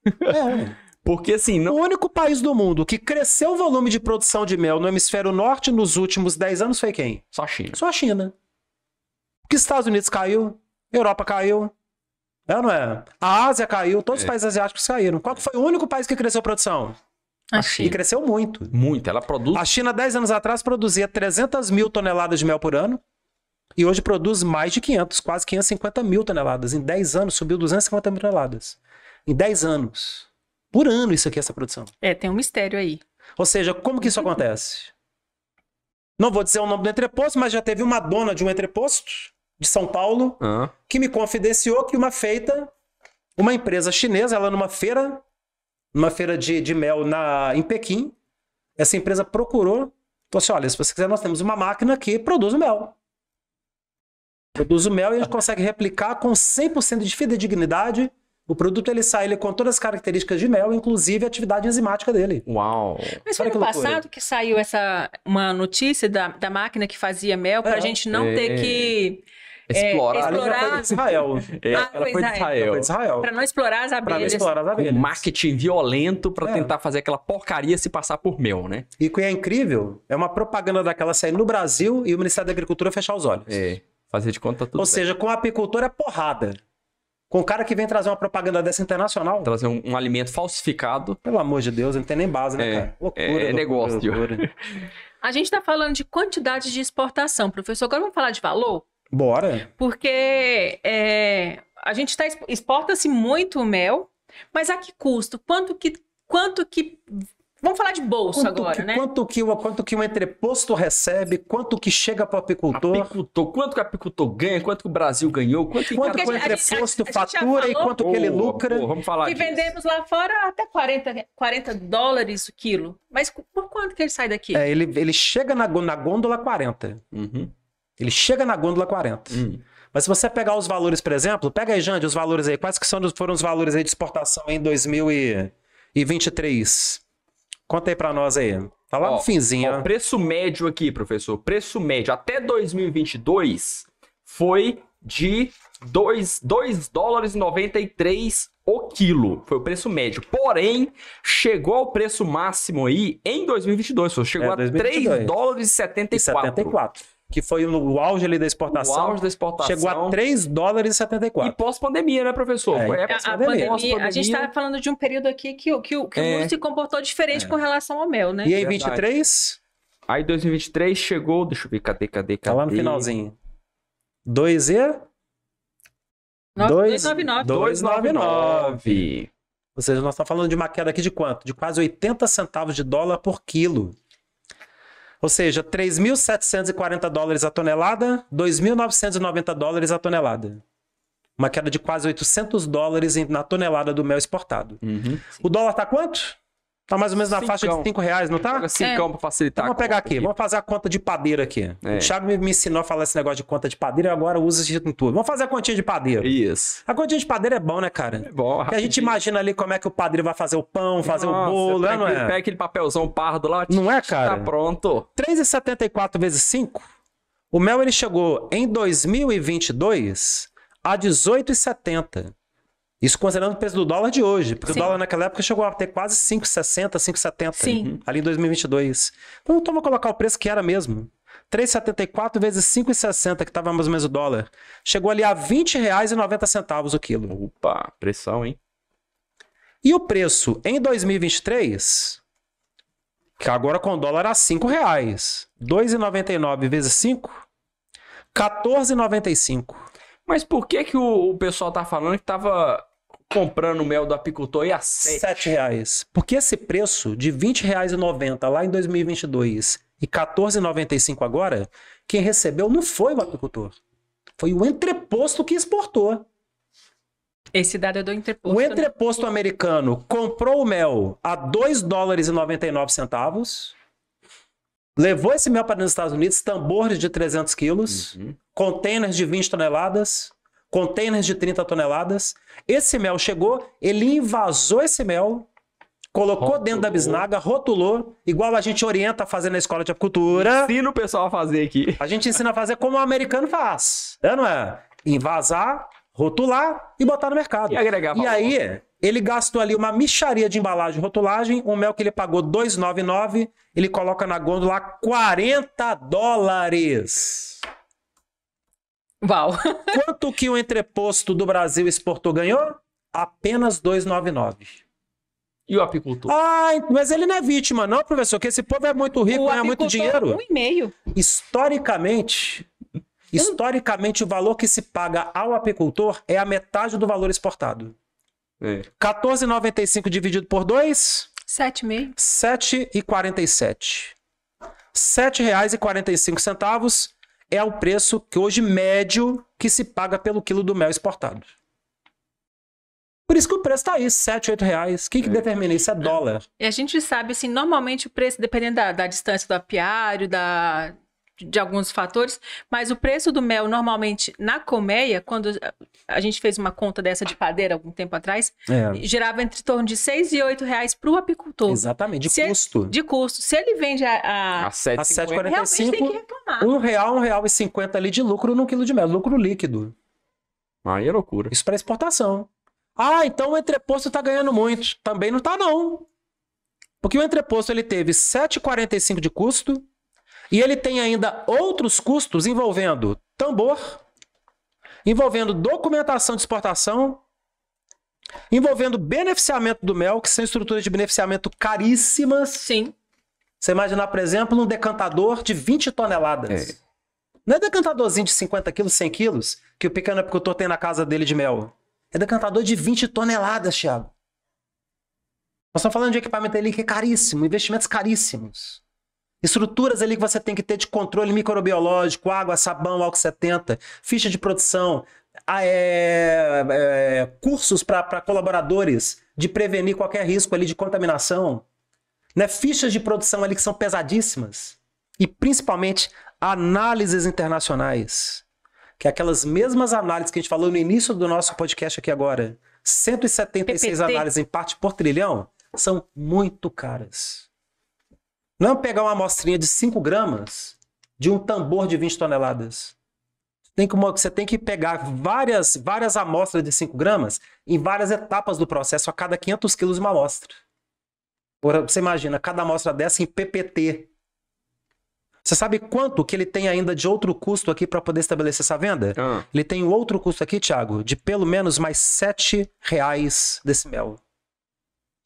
É. Porque assim, o único país do mundo que cresceu o volume de produção de mel no hemisfério norte nos últimos 10 anos foi quem? Só a China. Só a China. Porque Estados Unidos caiu, Europa caiu, é, não é? A Ásia caiu, todos os é. países asiáticos caíram. Qual foi o único país que cresceu a produção? A China. E cresceu muito. Muito, ela produz... A China, 10 anos atrás, produzia 300 mil toneladas de mel por ano. E hoje produz mais de 500, quase 550 mil toneladas. Em 10 anos subiu 250 mil toneladas em 10 anos. Por ano isso aqui, essa produção. É, tem um mistério aí. Ou seja, como que isso acontece? Não vou dizer o nome do entreposto, mas já teve uma dona de um entreposto de São Paulo uhum. que me confidenciou que uma feita, uma empresa chinesa, ela numa feira, numa feira de, de mel na, em Pequim, essa empresa procurou, falou assim, olha, se você quiser, nós temos uma máquina que produz o mel. Produz o mel e a gente consegue replicar com 100% de fidedignidade o produto ele sai ele, é com todas as características de mel, inclusive a atividade enzimática dele. Uau! Mas foi no passado que saiu essa uma notícia da, da máquina que fazia mel para a é, gente não é, ter que é, explorar. É, explorar... Ela foi de Israel. É, ah, ela foi de Israel. Israel. Para não explorar as abelhas. Para explorar as abelhas. Um marketing violento para é. tentar fazer aquela porcaria se passar por mel, né? E o que é incrível é uma propaganda daquela sair no Brasil e o Ministério da Agricultura fechar os olhos. É. Fazer de conta tudo. Ou bem. seja, com a apicultura é porrada com o cara que vem trazer uma propaganda dessa internacional. Trazer um, um alimento falsificado. Pelo amor de Deus, não tem nem base, né, é, cara? Loucura. É, é negócio. Loucura. A gente está falando de quantidade de exportação, professor. Agora vamos falar de valor? Bora. Porque é, a gente tá, exporta-se muito mel, mas a que custo? Quanto que, quanto que Vamos falar de bolsa quanto agora, que, né? Quanto que, quanto que um entreposto recebe, quanto que chega para o apicultor. apicultor. Quanto que o apicultor ganha, quanto que o Brasil ganhou, quanto que, quanto que o entreposto a, fatura a e quanto que ele lucra. vamos falar que disso. vendemos lá fora até 40, 40 dólares o quilo. Mas por quanto que ele sai daqui? É, ele, ele chega na, na gôndola 40. Uhum. Ele chega na gôndola 40. Uhum. Mas se você pegar os valores, por exemplo, pega aí, Jande, os valores aí. Quais que são, foram os valores aí de exportação em 2023? Conta aí pra nós aí. Tá lá ó, no finzinho. Ó, preço médio aqui, professor. Preço médio até 2022 foi de 2, 2 dólares e 93 o quilo. Foi o preço médio. Porém, chegou ao preço máximo aí em 2022. Chegou é, 2022. a 3 dólares e 74. E 74 que foi o auge ali da exportação. O auge da exportação. Chegou a 3 dólares e 74. E pós-pandemia, né, professor? É, é pós-pandemia. Pós a gente estava tá falando de um período aqui que, que, que é. o mundo se comportou diferente é. com relação ao mel, né? E aí, Verdade. 23? Aí, 2023 chegou, deixa eu ver, cadê, cadê, cadê? Tá lá no finalzinho. 2 e... 299. Ou seja, nós estamos falando de uma queda aqui de quanto? De quase 80 centavos de dólar por quilo. Ou seja, 3.740 dólares a tonelada, 2.990 dólares a tonelada. Uma queda de quase 800 dólares na tonelada do mel exportado. Uhum. O dólar está quanto? Tá mais ou menos na faixa de 5 reais, não tá? Paga 5 é. pra facilitar. Então, vamos pegar aqui. aqui, vamos fazer a conta de padeiro aqui. É. O Thiago me, me, ensinou a falar esse negócio de conta de padeiro e agora usa isso em tudo. Vamos fazer a continha de padeiro. Isso. A continha de padeiro é bom, né, cara? É bom. Porque a gente imagina ali como é que o padeiro vai fazer o pão, fazer Nossa, o bolo, né, não é? Pega aquele papelzão pardo lá. Não é, tá cara? Tá pronto. 3,74 vezes 5. O mel ele chegou em 2022 a 18,70. Isso considerando o preço do dólar de hoje, porque Sim. o dólar naquela época chegou a ter quase 5,60, 5,70 Sim. ali em 2022. Então toma colocar o preço que era mesmo. 3,74 vezes 5,60 que estava mais ou menos o dólar. Chegou ali a R$ 20,90 o quilo. Opa, pressão, hein? E o preço em 2023, que agora com o dólar a R$ 5,00. 2,99 vezes 5, 14,95. Mas por que que o, o pessoal tá falando que tava comprando mel do apicultor e a 7 reais. Porque esse preço de R$ 20,90 lá em 2022 e R$ 14,95 agora, quem recebeu não foi o apicultor. Foi o entreposto que exportou. Esse dado é do entreposto. O né? entreposto né? americano comprou o mel a 2 dólares e 99 centavos. Levou esse mel para os Estados Unidos, tambores de 300 quilos, uhum. containers de 20 toneladas, containers de 30 toneladas. Esse mel chegou, ele invasou esse mel, colocou rotulou. dentro da bisnaga, rotulou, igual a gente orienta a fazer na escola de apicultura. Ensina o pessoal a fazer aqui. A gente ensina a fazer como o americano faz, É não é? Invasar, rotular e botar no mercado. E agregar valor. E aí, ele gastou ali uma micharia de embalagem e rotulagem, um mel que ele pagou 2,99, ele coloca na gôndola 40 dólares. Uau! Quanto que o entreposto do Brasil exportou ganhou? Apenas 2,99. E o apicultor? Ah, mas ele não é vítima, não, professor, que esse povo é muito rico, ganha muito é dinheiro. Um e meio. Historicamente, historicamente, o valor que se paga ao apicultor é a metade do valor exportado. É. 14,95 dividido por 2? 7,5. 7,47. R$ 7,45 é o preço que hoje médio que se paga pelo quilo do mel exportado. Por isso que o preço está aí, 7, 8 reais. O que é. determina isso? É dólar. E a gente sabe, assim, normalmente o preço, dependendo da, da distância do apiário, da, de alguns fatores, mas o preço do mel normalmente na colmeia, quando a gente fez uma conta dessa de padeira algum tempo atrás, é. girava entre torno de 6 e 8 reais para o apicultor. Exatamente, de Se custo. de custo. Se ele vende a, a, a 7,45, um real, um real e 50 ali de lucro no quilo de mel, lucro líquido. Aí é loucura. Isso para exportação. Ah, então o entreposto está ganhando muito. Também não está não. Porque o entreposto ele teve 7,45 de custo, e ele tem ainda outros custos envolvendo tambor, envolvendo documentação de exportação, envolvendo beneficiamento do mel, que são estruturas de beneficiamento caríssimas. Sim. Você imaginar, por exemplo, um decantador de 20 toneladas. É. Não é decantadorzinho de 50 quilos, 100 quilos, que o pequeno apicultor tem na casa dele de mel. É decantador de 20 toneladas, Thiago. Nós estamos falando de equipamento ali que é caríssimo, investimentos caríssimos. Estruturas ali que você tem que ter de controle microbiológico, água, sabão, álcool 70, ficha de produção, ah, é, é, cursos para colaboradores de prevenir qualquer risco ali de contaminação. Né? Fichas de produção ali que são pesadíssimas. E principalmente análises internacionais. Que é aquelas mesmas análises que a gente falou no início do nosso podcast aqui agora. 176 PPT. análises em parte por trilhão são muito caras. Não pegar uma amostrinha de 5 gramas de um tambor de 20 toneladas. Tem que, você tem que pegar várias, várias amostras de 5 gramas em várias etapas do processo, a cada 500 quilos uma amostra. Você imagina, cada amostra dessa em PPT. Você sabe quanto que ele tem ainda de outro custo aqui para poder estabelecer essa venda? Ah. Ele tem outro custo aqui, Thiago, de pelo menos mais 7 reais desse mel.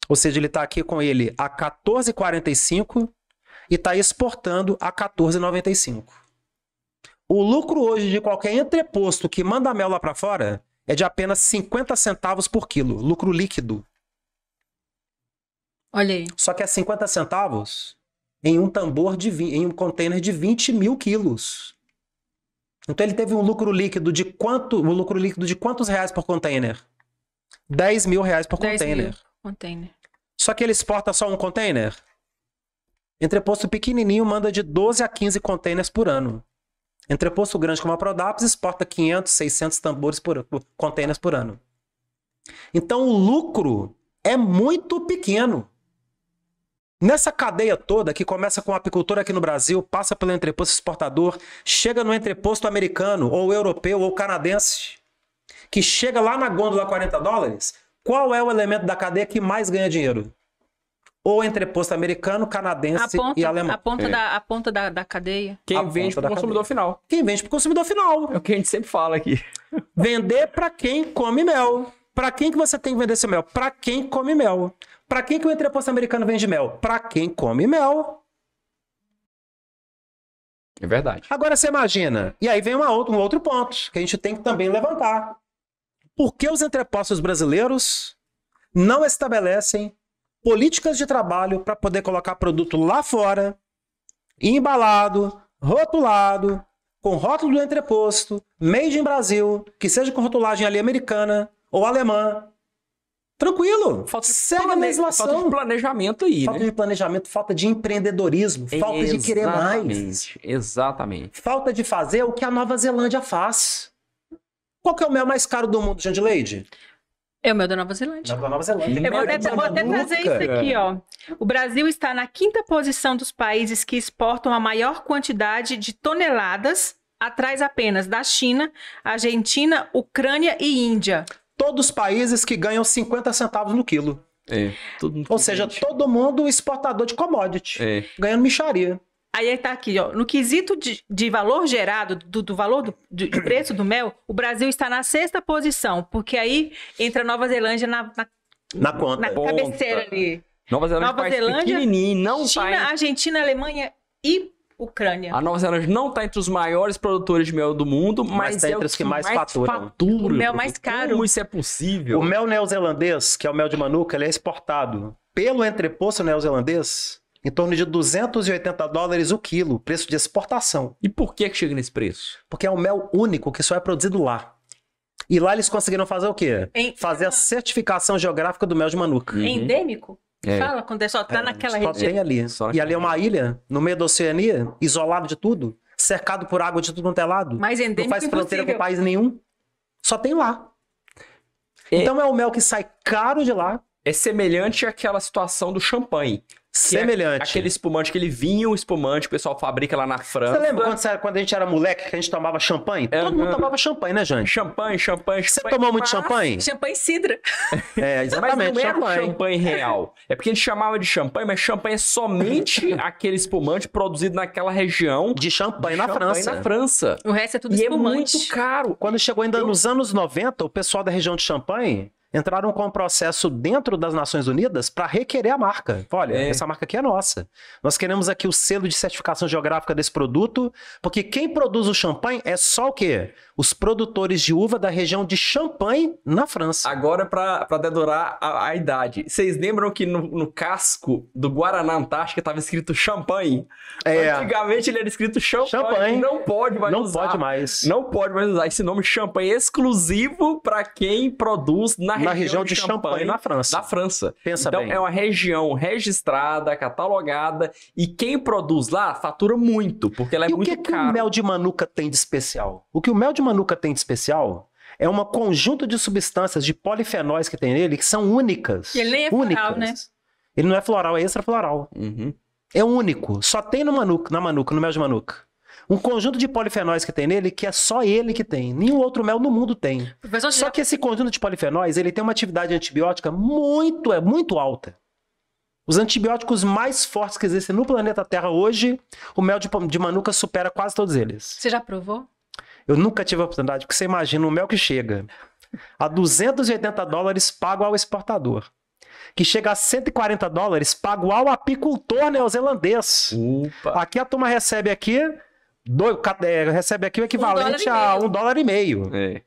Ou seja, ele está aqui com ele a 14,45 e está exportando a 14,95. O lucro hoje de qualquer entreposto que manda mel lá para fora é de apenas 50 centavos por quilo, lucro líquido. Olha aí. Só que é 50 centavos em um tambor de em um container de 20 mil quilos. Então ele teve um lucro líquido de quanto? Um lucro líquido de quantos reais por container? 10 mil reais por 10 container. Mil container. Só que ele exporta só um container? Entreposto pequenininho manda de 12 a 15 containers por ano. Entreposto grande como a Prodapis exporta 500, 600 tambores por, containers por ano. Então o lucro é muito pequeno. Nessa cadeia toda, que começa com o apicultor aqui no Brasil, passa pelo entreposto exportador, chega no entreposto americano, ou europeu, ou canadense, que chega lá na gôndola 40 dólares, qual é o elemento da cadeia que mais ganha dinheiro? ou entreposto americano, canadense ponta, e alemão. A ponta, é. da, a ponta da, da cadeia. Quem a vende para o consumidor cadeia. final. Quem vende para o consumidor final. É o que a gente sempre fala aqui. Vender para quem come mel. Para quem que você tem que vender seu mel? Para quem come mel. Para quem que o entreposto americano vende mel? Para quem come mel. É verdade. Agora você imagina, e aí vem uma outra, um outro ponto que a gente tem que também levantar. Por que os entrepostos brasileiros não estabelecem políticas de trabalho para poder colocar produto lá fora, embalado, rotulado, com rótulo do entreposto, made in Brasil, que seja com rotulagem ali americana ou alemã. Tranquilo. Falta de plane... legislação. Falta de planejamento aí, Falta né? de planejamento, falta de empreendedorismo, falta de querer mais. Exatamente. Falta de fazer o que a Nova Zelândia faz. Qual que é o mel mais caro do mundo, Jandileide? É o meu da Nova Zelândia. Da Nova Zelândia. Eu vou até, trazer isso aqui, ó. O Brasil está na quinta posição dos países que exportam a maior quantidade de toneladas, atrás apenas da China, Argentina, Ucrânia e Índia. Todos países que ganham 50 centavos no quilo. É, Ou seja, gente. todo mundo exportador de commodity, é. ganhando micharia. Aí é está aqui, ó. No quesito de, de valor gerado, do, do valor do, de, preço do mel, o Brasil está na sexta posição, porque aí entra Nova Zelândia na, na, na conta. Na Ponta. cabeceira ali. Nova Zelândia, Nova Zelândia não tá China, em... Argentina, Alemanha e Ucrânia. A Nova Zelândia não está entre os maiores produtores de mel do mundo, mas, está é entre os que, que mais, mais faturam. Fatura, o mel mais caro. Como isso é possível? O mel neozelandês, que é o mel de manuka, ele é exportado pelo entreposto neozelandês em torno de 280 dólares o quilo, preço de exportação. E por que, que chega nesse preço? Porque é um mel único que só é produzido lá. E lá eles conseguiram fazer o quê? Em... Fazer a certificação geográfica do mel de Manuca. É uhum. Endêmico? É. Fala quando é só tá é, naquela só região. Tem ali. É, só e ali é uma ilha, no meio da Oceania, isolado de tudo, cercado por água de tudo quanto é lado. Mas endêmico Não faz fronteira com país nenhum. Só tem lá. É. Então é o mel que sai caro de lá. É semelhante àquela situação do champanhe. É Semelhante. É aquele espumante, aquele vinho espumante que o pessoal fabrica lá na França. Você lembra quando, quando a gente era moleque que a gente tomava champanhe? É, Todo mundo tomava champanhe, né, Jane? Champanhe, champanhe, Você tomou muito champanhe? Champanhe cidra. É, exatamente. Mas não champanhe. era champanhe real. É porque a gente chamava de champanhe, mas champanhe é somente aquele espumante produzido naquela região. De champanhe, de na, champanhe França. na França. O resto é tudo e é espumante. é muito caro. Quando chegou ainda Eu... nos anos 90, o pessoal da região de champanhe entraram com um processo dentro das Nações Unidas para requerer a marca. Olha, é. essa marca aqui é nossa. Nós queremos aqui o selo de certificação geográfica desse produto, porque quem produz o champanhe é só o quê? Os produtores de uva da região de Champagne, na França. Agora, para dedurar a, a, idade, vocês lembram que no, no casco do Guaraná Antártica estava escrito champanhe? É. Antigamente ele era escrito champanhe. champanhe. Não pode mais não usar. Não pode mais. Não pode mais usar esse nome champanhe exclusivo para quem produz na na região de, de Champagne, na França. Da França. Pensa então, bem. é uma região registrada, catalogada, e quem produz lá fatura muito, porque ela é e muito cara. o que, caro. É que o mel de manuca tem de especial? O que o mel de manuca tem de especial é um conjunto de substâncias, de polifenóis que tem nele, que são únicas. E ele nem é únicas. floral, né? Ele não é floral, é extrafloral. Uhum. É único. Só tem no manuca, na manuca, no mel de manuca um conjunto de polifenóis que tem nele que é só ele que tem. Nenhum outro mel no mundo tem. Professor, só já... que esse conjunto de polifenóis, ele tem uma atividade antibiótica muito, é muito alta. Os antibióticos mais fortes que existem no planeta Terra hoje, o mel de, de manuca supera quase todos eles. Você já provou? Eu nunca tive a oportunidade, porque você imagina o mel que chega a 280 dólares pago ao exportador que chega a 140 dólares, pago ao apicultor neozelandês. Opa. Aqui a turma recebe aqui Dois, é, recebe aqui o equivalente um a um dólar e meio. É.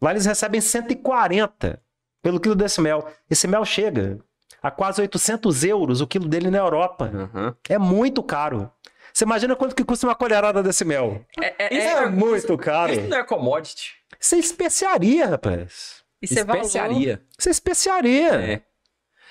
Lá eles recebem 140 pelo quilo desse mel. Esse mel chega a quase 800 euros o quilo dele na Europa. Uhum. É muito caro. Você imagina quanto que custa uma colherada desse mel? É, é, isso é, é muito caro. Isso não é commodity. Isso é especiaria, rapaz. Isso é especiaria. é especiaria. Isso é especiaria.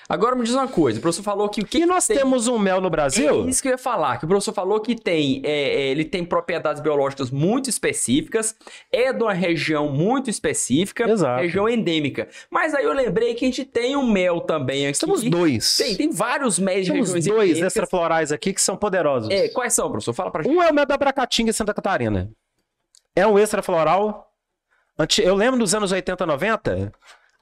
Agora me diz uma coisa, o professor falou que o que. E nós tem... temos um mel no Brasil? É isso que eu ia falar, que o professor falou que tem, é, é, ele tem propriedades biológicas muito específicas, é de uma região muito específica, Exato. região endêmica. Mas aí eu lembrei que a gente tem um mel também aqui. Temos dois. Tem, tem vários médios Temos regiões dois extraflorais aqui que são poderosos. É, quais são, professor? Fala pra gente. Um é o mel da Bracatinga, Santa Catarina. É um extrafloral. Eu lembro dos anos 80, 90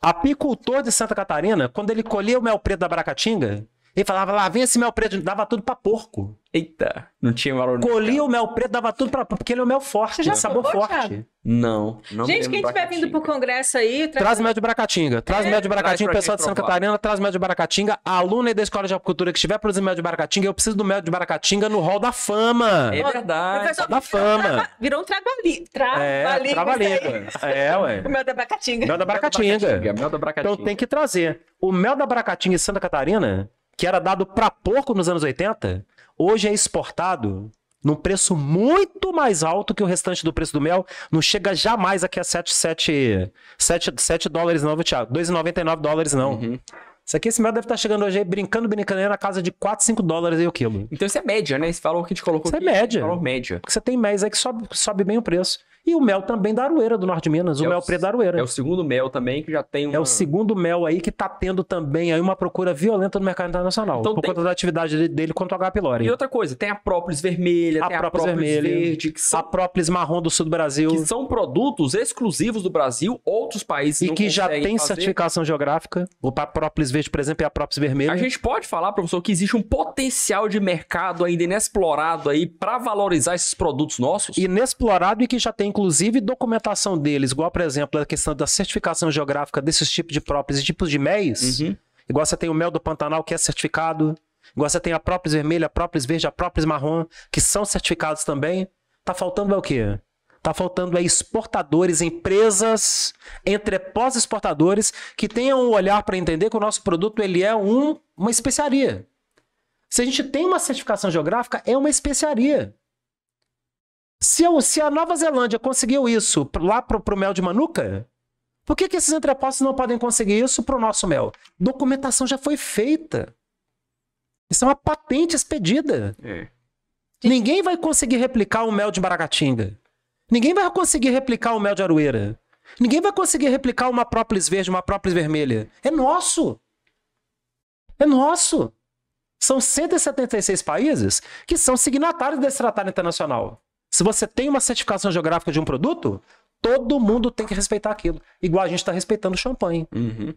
Apicultor de Santa Catarina, quando ele colhia o mel preto da Bracatinga, ele falava, lá, vem esse mel preto, dava tudo pra porco. Eita, não tinha valor Colhia o mel preto, dava tudo pra porco, porque ele é o mel forte, já sabor provou, forte. Thiago? Não, não Gente, quem estiver vindo pro congresso aí... Traz, traz mel de Bracatinga, traz é? mel de Bracatinga, traz pessoal de Santa Catarina, traz mel de Bracatinga, aluna aí da Escola de Apicultura que estiver produzindo mel de Bracatinga, eu preciso do mel de Bracatinga no Hall da Fama. É verdade. Professor, da Fama. Virou um trabalhinho. Tra é, trabalhinho. É, ué. O mel da Bracatinga. Mel da Bracatinga. Mel da Bracatinga. Então tem que trazer. O mel da Bracatinga em Santa Catarina que era dado para porco nos anos 80, hoje é exportado num preço muito mais alto que o restante do preço do mel. Não chega jamais aqui a 7, 7, 7, 7 dólares, não, Thiago. 2,99 dólares, não. Uhum. Isso aqui, esse mel deve estar tá chegando hoje aí, brincando, brincando, aí na casa de 4, 5 dólares aí o quilo. Então isso é média, né? Esse valor que a gente colocou isso é aqui. é média. valor média. Porque você tem mês aí que sobe, sobe bem o preço. E o mel também da Aroeira, do Norte de Minas, o é mel preto da Aroeira. É o segundo mel também, que já tem uma... É o segundo mel aí que está tendo também aí uma procura violenta no mercado internacional, então, por tem... conta da atividade dele contra o H. pylori. E outra coisa, tem a própolis vermelha, a tem própolis a própolis vermelha, verde, que são... a própolis marrom do sul do Brasil. Que são produtos exclusivos do Brasil, outros países E que já tem fazer. certificação geográfica, o própolis verde, por exemplo, e é a própolis vermelha. A gente pode falar, professor, que existe um potencial de mercado ainda inexplorado aí para valorizar esses produtos nossos? Inexplorado e que já tem inclusive documentação deles, igual, por exemplo, a questão da certificação geográfica desses tipos de próprios e tipos de MEIs, uhum. igual você tem o mel do Pantanal, que é certificado, igual você tem a própolis vermelha, a própolis verde, a própolis marrom, que são certificados também. Tá faltando é o quê? Tá faltando é exportadores, empresas, entrepós exportadores que tenham um olhar para entender que o nosso produto ele é um, uma especiaria. Se a gente tem uma certificação geográfica, é uma especiaria. Se, eu, se a Nova Zelândia conseguiu isso lá pro mel de Manuka, por que, que esses entrepostos não podem conseguir isso pro nosso mel? Documentação já foi feita. Isso é uma patente expedida. É. Ninguém vai conseguir replicar o mel de Baragatinga. Ninguém vai conseguir replicar o mel de Aroeira. Ninguém vai conseguir replicar uma própolis verde, uma própolis vermelha. É nosso. É nosso. São 176 países que são signatários desse tratado internacional. Se você tem uma certificação geográfica de um produto, todo mundo tem que respeitar aquilo. Igual a gente está respeitando o champanhe. Uhum.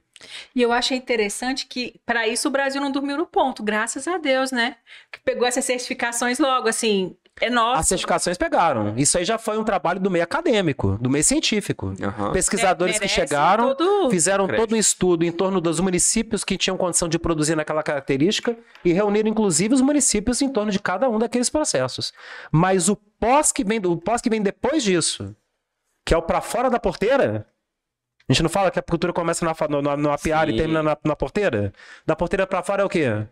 E eu achei interessante que, para isso, o Brasil não dormiu no ponto, graças a Deus, né? Que pegou essas certificações logo, assim, é nosso. As certificações pegaram. Isso aí já foi um trabalho do meio acadêmico, do meio científico. Uhum. Pesquisadores é, que chegaram, fizeram Crédito. todo um estudo em torno dos municípios que tinham condição de produzir naquela característica e reuniram, inclusive, os municípios em torno de cada um daqueles processos. Mas o pós que vem, o pós que vem depois disso, que é o para fora da porteira, a gente não fala que a cultura começa na, no, no, no apiário Sim. e termina na, na, porteira? Da porteira para fora é o quê?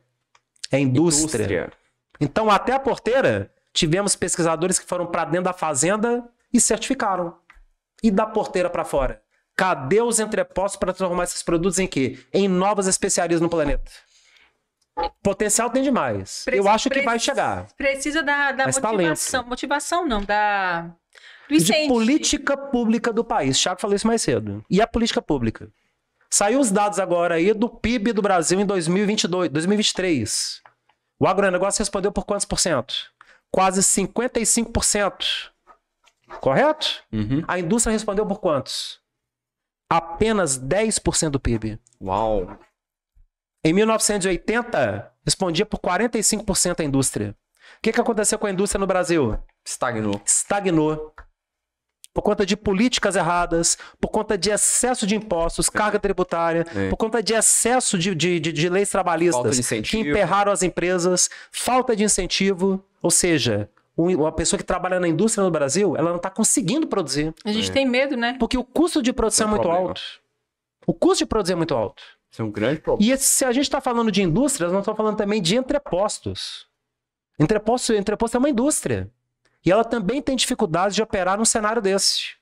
É indústria. indústria. Então, até a porteira, Tivemos pesquisadores que foram para dentro da fazenda e certificaram. E da porteira para fora. Cadê os entrepostos para transformar esses produtos em quê? Em novas especiarias no planeta. Potencial tem demais. Preci Eu acho que vai chegar. Precisa da, da motivação. Tá motivação não, da... De política pública do país. Chaco falou isso mais cedo. E a política pública? Saiu os dados agora aí do PIB do Brasil em 2022, 2023. O agronegócio respondeu por quantos por cento? quase 55%. Correto? Uhum. A indústria respondeu por quantos? Apenas 10% do PIB. Uau! Em 1980, respondia por 45% a indústria. O que, que aconteceu com a indústria no Brasil? Estagnou. Estagnou. Por conta de políticas erradas, por conta de excesso de impostos, é. carga tributária, é. por conta de excesso de, de, de, de leis trabalhistas que emperraram as empresas, falta de incentivo. Ou seja, uma pessoa que trabalha na indústria no Brasil, ela não está conseguindo produzir. A gente é. tem medo, né? Porque o custo de produção é muito problema. alto. O custo de produzir é muito alto. Isso é um grande problema. E se a gente está falando de indústrias, nós estamos falando também de entrepostos. Entreposto, entreposto é uma indústria. E ela também tem dificuldades de operar num cenário desse.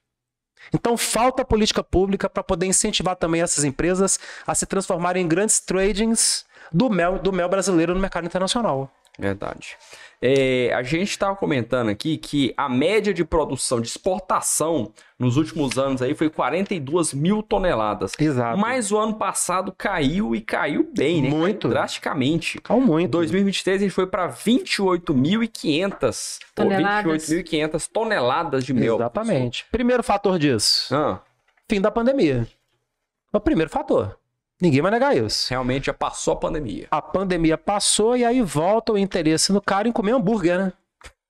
Então falta política pública para poder incentivar também essas empresas a se transformarem em grandes tradings do mel, do mel brasileiro no mercado internacional. Verdade. É, a gente estava comentando aqui que a média de produção de exportação nos últimos anos aí foi 42 mil toneladas. Exato. Mas o ano passado caiu e caiu bem, né? Muito. Caiu drasticamente. Caiu muito. Em 2023 a gente foi para 28.500 toneladas. 28.500 toneladas de mel. Exatamente. Primeiro fator disso. Ah. Fim da pandemia. É o primeiro fator. Ninguém vai negar isso. Realmente já passou a pandemia. A pandemia passou e aí volta o interesse no cara em comer hambúrguer, né?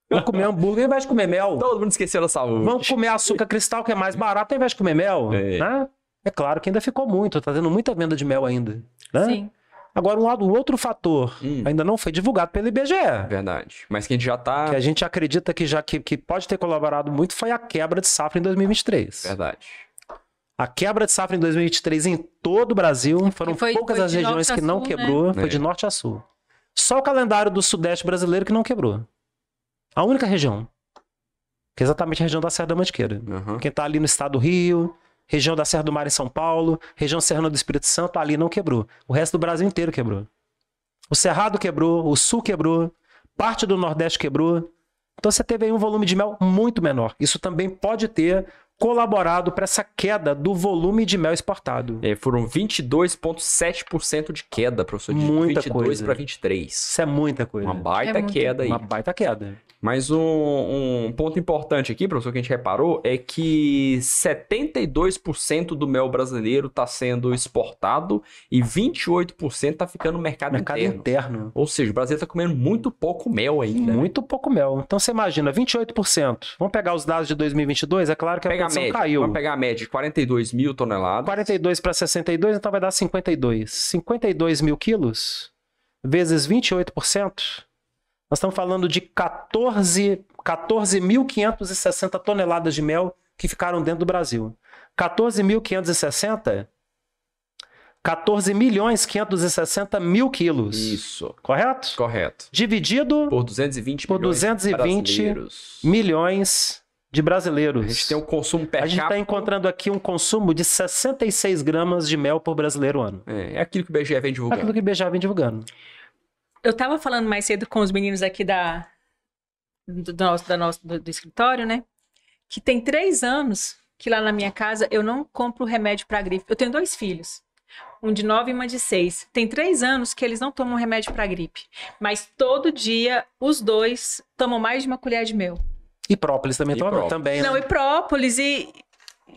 Vamos comer hambúrguer ao invés de comer mel. Todo mundo esqueceu da saúde. Vamos comer açúcar cristal, que é mais barato, ao invés de comer mel. É, né? é claro que ainda ficou muito, tá tendo muita venda de mel ainda. Né? Sim. Agora, um outro fator hum. ainda não foi divulgado pelo IBGE. Verdade. Mas que a gente já tá. Que a gente acredita que já que, que pode ter colaborado muito foi a quebra de safra em 2023. Verdade. A quebra de safra em 2023 em todo o Brasil, foram foi, poucas foi as regiões que sul, não né? quebrou, né? foi de é. norte a sul. Só o calendário do sudeste brasileiro que não quebrou. A única região. Que é exatamente a região da Serra da Mantiqueira. Uhum. Quem está ali no estado do Rio, região da Serra do Mar em São Paulo, região serrana do Espírito Santo, ali não quebrou. O resto do Brasil inteiro quebrou. O Cerrado quebrou, o Sul quebrou, parte do Nordeste quebrou. Então você teve aí um volume de mel muito menor. Isso também pode ter colaborado para essa queda do volume de mel exportado. É, foram 22,7% de queda, professor. De muita 22 para 23. Isso é muita coisa. Uma baita é queda aí. Uma baita queda. Mas um, um, ponto importante aqui, professor, que a gente reparou, é que 72% do mel brasileiro está sendo exportado e 28% está ficando no mercado, mercado interno. interno. Ou seja, o Brasil está comendo muito pouco mel ainda. Né? Muito pouco mel. Então você imagina, 28%. Vamos pegar os dados de 2022, é claro que a Pega produção a média, caiu. Vamos pegar a média de 42 mil toneladas. 42 para 62, então vai dar 52. 52 mil quilos vezes 28%. Nós estamos falando de 14.560 14 toneladas de mel que ficaram dentro do Brasil. 14.560 14 milhões 560 mil quilos. Isso. Correto? Correto. Dividido por 220 por milhões 220 milhões de brasileiros. A gente tem um consumo per A gente está encontrando aqui um consumo de 66 gramas de mel por brasileiro ano. É, é aquilo que o IBGE vem divulgando. É aquilo que o IBGE vem divulgando eu tava falando mais cedo com os meninos aqui da, do, nosso, da nosso, do, do escritório, né? Que tem três anos que lá na minha casa eu não compro remédio para gripe. Eu tenho dois filhos, um de nove e uma de seis. Tem três anos que eles não tomam remédio para gripe, mas todo dia os dois tomam mais de uma colher de mel. E própolis também e própolis. também. Né? Não, e própolis e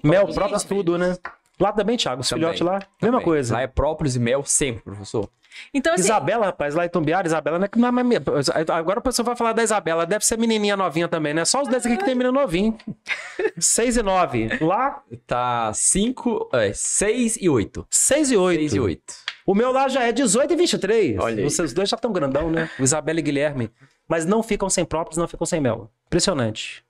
mel, própolis tudo, né? Lá também, Thiago, os também, filhotes lá, também. mesma coisa. Lá é própolis e mel sempre, professor. Então, assim... Isabela, rapaz, lá em é Tumbiara, Isabela não é que não é mais... Agora o pessoal vai falar da Isabela, deve ser menininha novinha também, né? Só os 10 aqui que tem menino novinho. 6 e 9. Lá... Tá 5, é, e 8. 6 e 8. 6 e 8. O meu lá já é 18 e 23. Olha Vocês dois já estão grandão, né? O Isabela e Guilherme. Mas não ficam sem própolis, não ficam sem mel. Impressionante.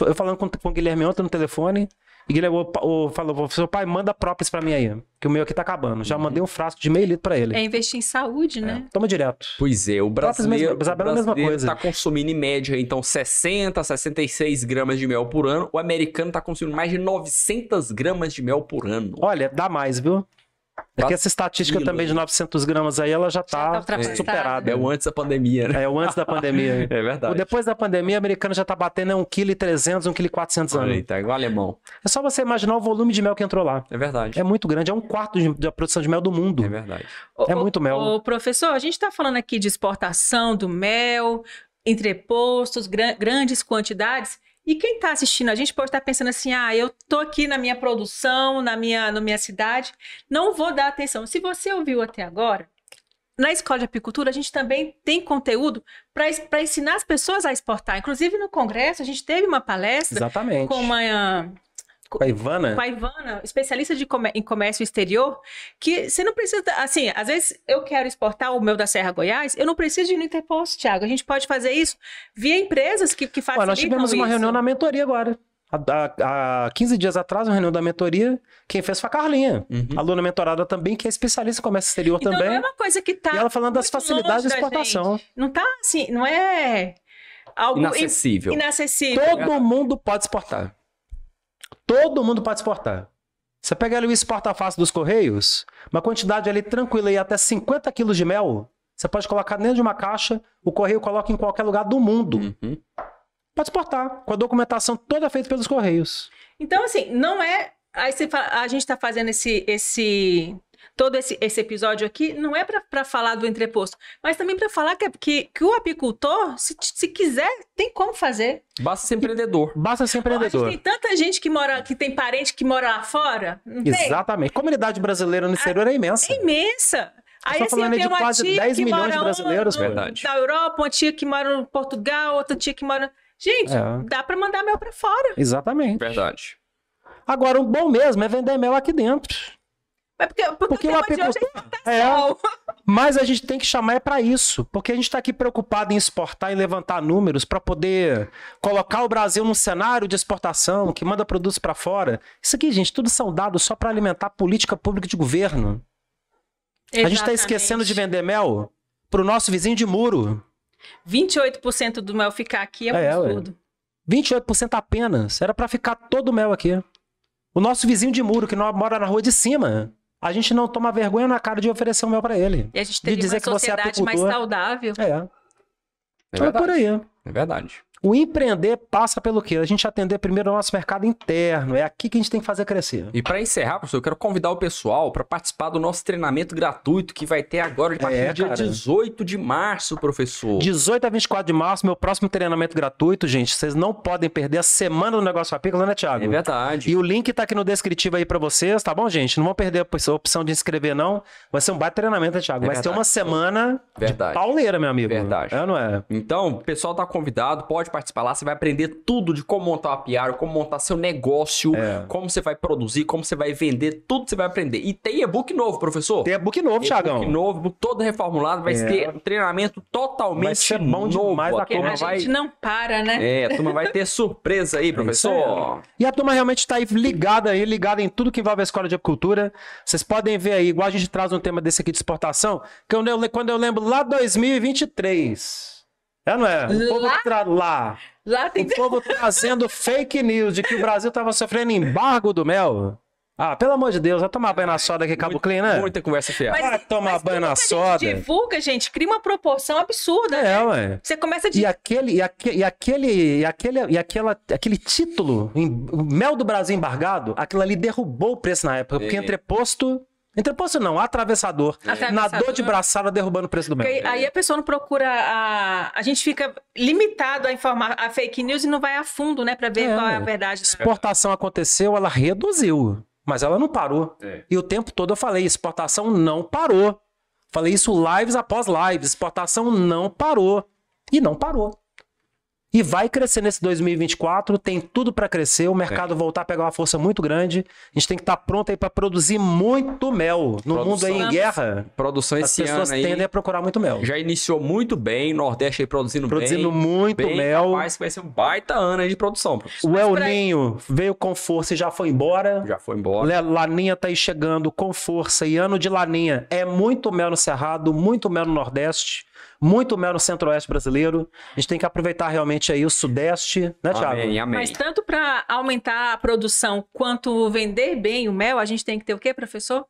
Eu falando com o Guilherme ontem no telefone, e Guilherme o, falou, "Seu pai, manda própolis pra mim aí, que o meu aqui tá acabando. Já uhum. mandei um frasco de meio litro pra ele. É investir em saúde, é, né? É, toma direto. Pois é, o brasileiro, mesmo, o brasileiro coisa. tá consumindo em média, então, 60, 66 gramas de mel por ano. O americano tá consumindo mais de 900 gramas de mel por ano. Olha, dá mais, viu? É que essa estatística também de 900 né? gramas aí, ela já está tá, tá superada. É, é o antes da pandemia, né? É o antes da pandemia. é verdade. O depois da pandemia, o americano já está batendo 1,3 kg, 1,4 kg Eita, igual alemão. É só você imaginar o volume de mel que entrou lá. É verdade. É muito grande, é um quarto de, da produção de mel do mundo. É verdade. É o, muito mel. Ô, professor, a gente está falando aqui de exportação do mel, entrepostos, grandes quantidades. E quem está assistindo a gente pode estar tá pensando assim: ah, eu tô aqui na minha produção, na minha, na minha cidade, não vou dar atenção. Se você ouviu até agora, na escola de apicultura a gente também tem conteúdo para ensinar as pessoas a exportar. Inclusive no congresso a gente teve uma palestra Exatamente. com uma com a Ivana? Com a Ivana, especialista comér em comércio exterior, que você não precisa. Assim, às vezes eu quero exportar o meu da Serra Goiás, eu não preciso ir no Interposto, Thiago. A gente pode fazer isso via empresas que, que fazem isso. Nós tivemos uma isso. reunião na mentoria agora. Há, 15 dias atrás, uma reunião da mentoria, quem fez foi a Carlinha, uhum. aluna mentorada também, que é especialista em comércio exterior então, também. Não é uma coisa que tá. E ela falando das facilidades da de exportação. Gente. Não tá assim, não é algo inacessível. inacessível. Todo mundo pode exportar. Todo mundo pode exportar. Você pega ali o exporta-face dos Correios, uma quantidade ali tranquila e até 50 quilos de mel, você pode colocar dentro de uma caixa, o Correio coloca em qualquer lugar do mundo. Uhum. Pode exportar, com a documentação toda feita pelos Correios. Então, assim, não é. Aí fala... a gente está fazendo esse, esse todo esse, esse episódio aqui não é para falar do entreposto, mas também para falar que, que, que, o apicultor, se, se quiser, tem como fazer. Basta ser empreendedor. Basta ser empreendedor. Oh, tem tanta gente que mora, que tem parente que mora lá fora. Exatamente. Comunidade brasileira no exterior ah, é imensa. É imensa. Aí assim, eu tenho uma quase tia 10 milhões de brasileiros, um, verdade. da Europa, uma tia que mora em Portugal, outra tia que mora. Gente, é. dá para mandar mel para fora. Exatamente. Verdade. Agora, o bom mesmo é vender mel aqui dentro. Mas é porque, porque, porque o, o apicultor... É, mas a gente tem que chamar é para isso, porque a gente está aqui preocupado em exportar e levantar números para poder colocar o Brasil num cenário de exportação que manda produtos para fora. Isso aqui, gente, tudo são dados só para alimentar a política pública de governo. Exatamente. A gente está esquecendo de vender mel para o nosso vizinho de muro. 28% do mel ficar aqui é um é, absurdo. É, 28% apenas. Era para ficar todo o mel aqui. O nosso vizinho de muro, que mora na rua de cima, a gente não toma vergonha na cara de oferecer o mel para ele. E a gente teria de dizer uma que você é mais saudável. É. É, é por aí. É verdade. O empreender passa pelo quê? A gente atender primeiro o nosso mercado interno. É aqui que a gente tem que fazer crescer. E para encerrar, professor, eu quero convidar o pessoal para participar do nosso treinamento gratuito que vai ter agora a é, partir é, dia 18 de março, professor. 18 a 24 de março, meu próximo treinamento gratuito, gente. Vocês não podem perder a semana do negócio apícola, né, Thiago? É verdade. E o link tá aqui no descritivo aí para vocês, tá bom, gente? Não vão perder a opção de inscrever, não. Vai ser um baita treinamento, né, Thiago? É vai verdade, ser uma semana verdade. de pauleira, meu amigo. Verdade. É, não é? Então, o pessoal tá convidado, pode pode participar lá, você vai aprender tudo de como montar o apiário, como montar seu negócio, é. como você vai produzir, como você vai vender, tudo você vai aprender. E tem e-book novo, professor. Tem e-book novo, Thiagão. E-book novo, todo reformulado, vai é. ter um treinamento totalmente vai ser bom novo. Demais, a, turma né, a gente vai... não para, né? É, a turma vai ter surpresa aí, é professor. É e a turma realmente está aí ligada aí, ligada em tudo que envolve a escola de apicultura. Vocês podem ver aí, igual a gente traz um tema desse aqui de exportação, que eu, quando eu lembro lá 2023. É, não é? O povo, lá, tá tra... lá. Lá tem... o povo tá trazendo fake news de que o Brasil estava sofrendo embargo do mel. Ah, pelo amor de Deus, vai tomar banho na soda aqui, Cabo Clean, né? Muita conversa fiada. Vai tomar banho na soda. divulga, gente, cria uma proporção absurda. É, né? ué. Você começa a... De... E aquele, e aquele, e aquele, e aquele, e aquela, aquele título, em, Mel do Brasil embargado, aquilo ali derrubou o preço na época, porque entreposto Entreposto não, atravessador. É. atravessador. Na dor de braçada, derrubando o preço do mel. Aí a pessoa não procura a... A gente fica limitado a informar a fake news e não vai a fundo, né? Pra ver é. qual é a verdade. Né? Exportação aconteceu, ela reduziu. Mas ela não parou. É. E o tempo todo eu falei, exportação não parou. Falei isso lives após lives. Exportação não parou. E não parou. E vai crescer nesse 2024, tem tudo para crescer, o é. mercado é. voltar a pegar uma força muito grande. A gente tem que estar tá pronto aí para produzir muito mel. No Produção. mundo aí em guerra, Produção as esse pessoas ano aí, tendem a procurar muito mel. Já iniciou muito bem, Nordeste aí produzindo, produzindo bem. Produzindo muito bem, mel. Rapaz, vai ser um baita ano aí de produção. O El Ninho veio com força e já foi embora. Já foi embora. Laninha tá aí chegando com força e ano de Laninha. É muito mel no Cerrado, muito mel no Nordeste muito mel no centro-oeste brasileiro. A gente tem que aproveitar realmente aí o sudeste, né, Tiago? Amém, amém. Mas tanto para aumentar a produção quanto vender bem o mel, a gente tem que ter o quê, professor?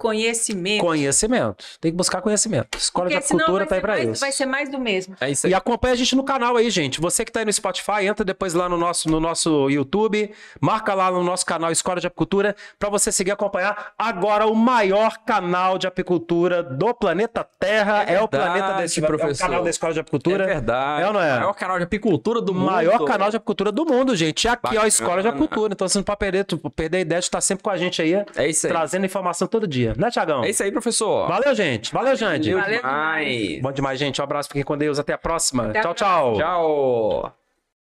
Conhecimento. Conhecimento. Tem que buscar conhecimento. Escola Porque de Cultura tá aí pra mais, isso. Vai ser mais do mesmo. É isso aí. E acompanha a gente no canal aí, gente. Você que tá aí no Spotify, entra depois lá no nosso, no nosso YouTube, marca lá no nosso canal Escola de Apicultura para você seguir acompanhar. Agora, o maior canal de apicultura do planeta Terra é, é o planeta desse professor. É o canal da Escola de Apicultura. É verdade. É ou não é? é o maior canal de apicultura do mundo. Maior canal de apicultura do mundo, gente. E é aqui, Bacana. ó, Escola de Apicultura. Então, você não pode perder, perder a ideia de estar tá sempre com a gente aí. É isso aí. Trazendo informação todo dia dia. Né, Tiagão? É isso aí, professor. Valeu, gente. Valeu, Jande. Valeu demais. Bom demais, gente. Um abraço. Fiquem com Deus. Até a próxima. Até tchau, a próxima. tchau. Tchau.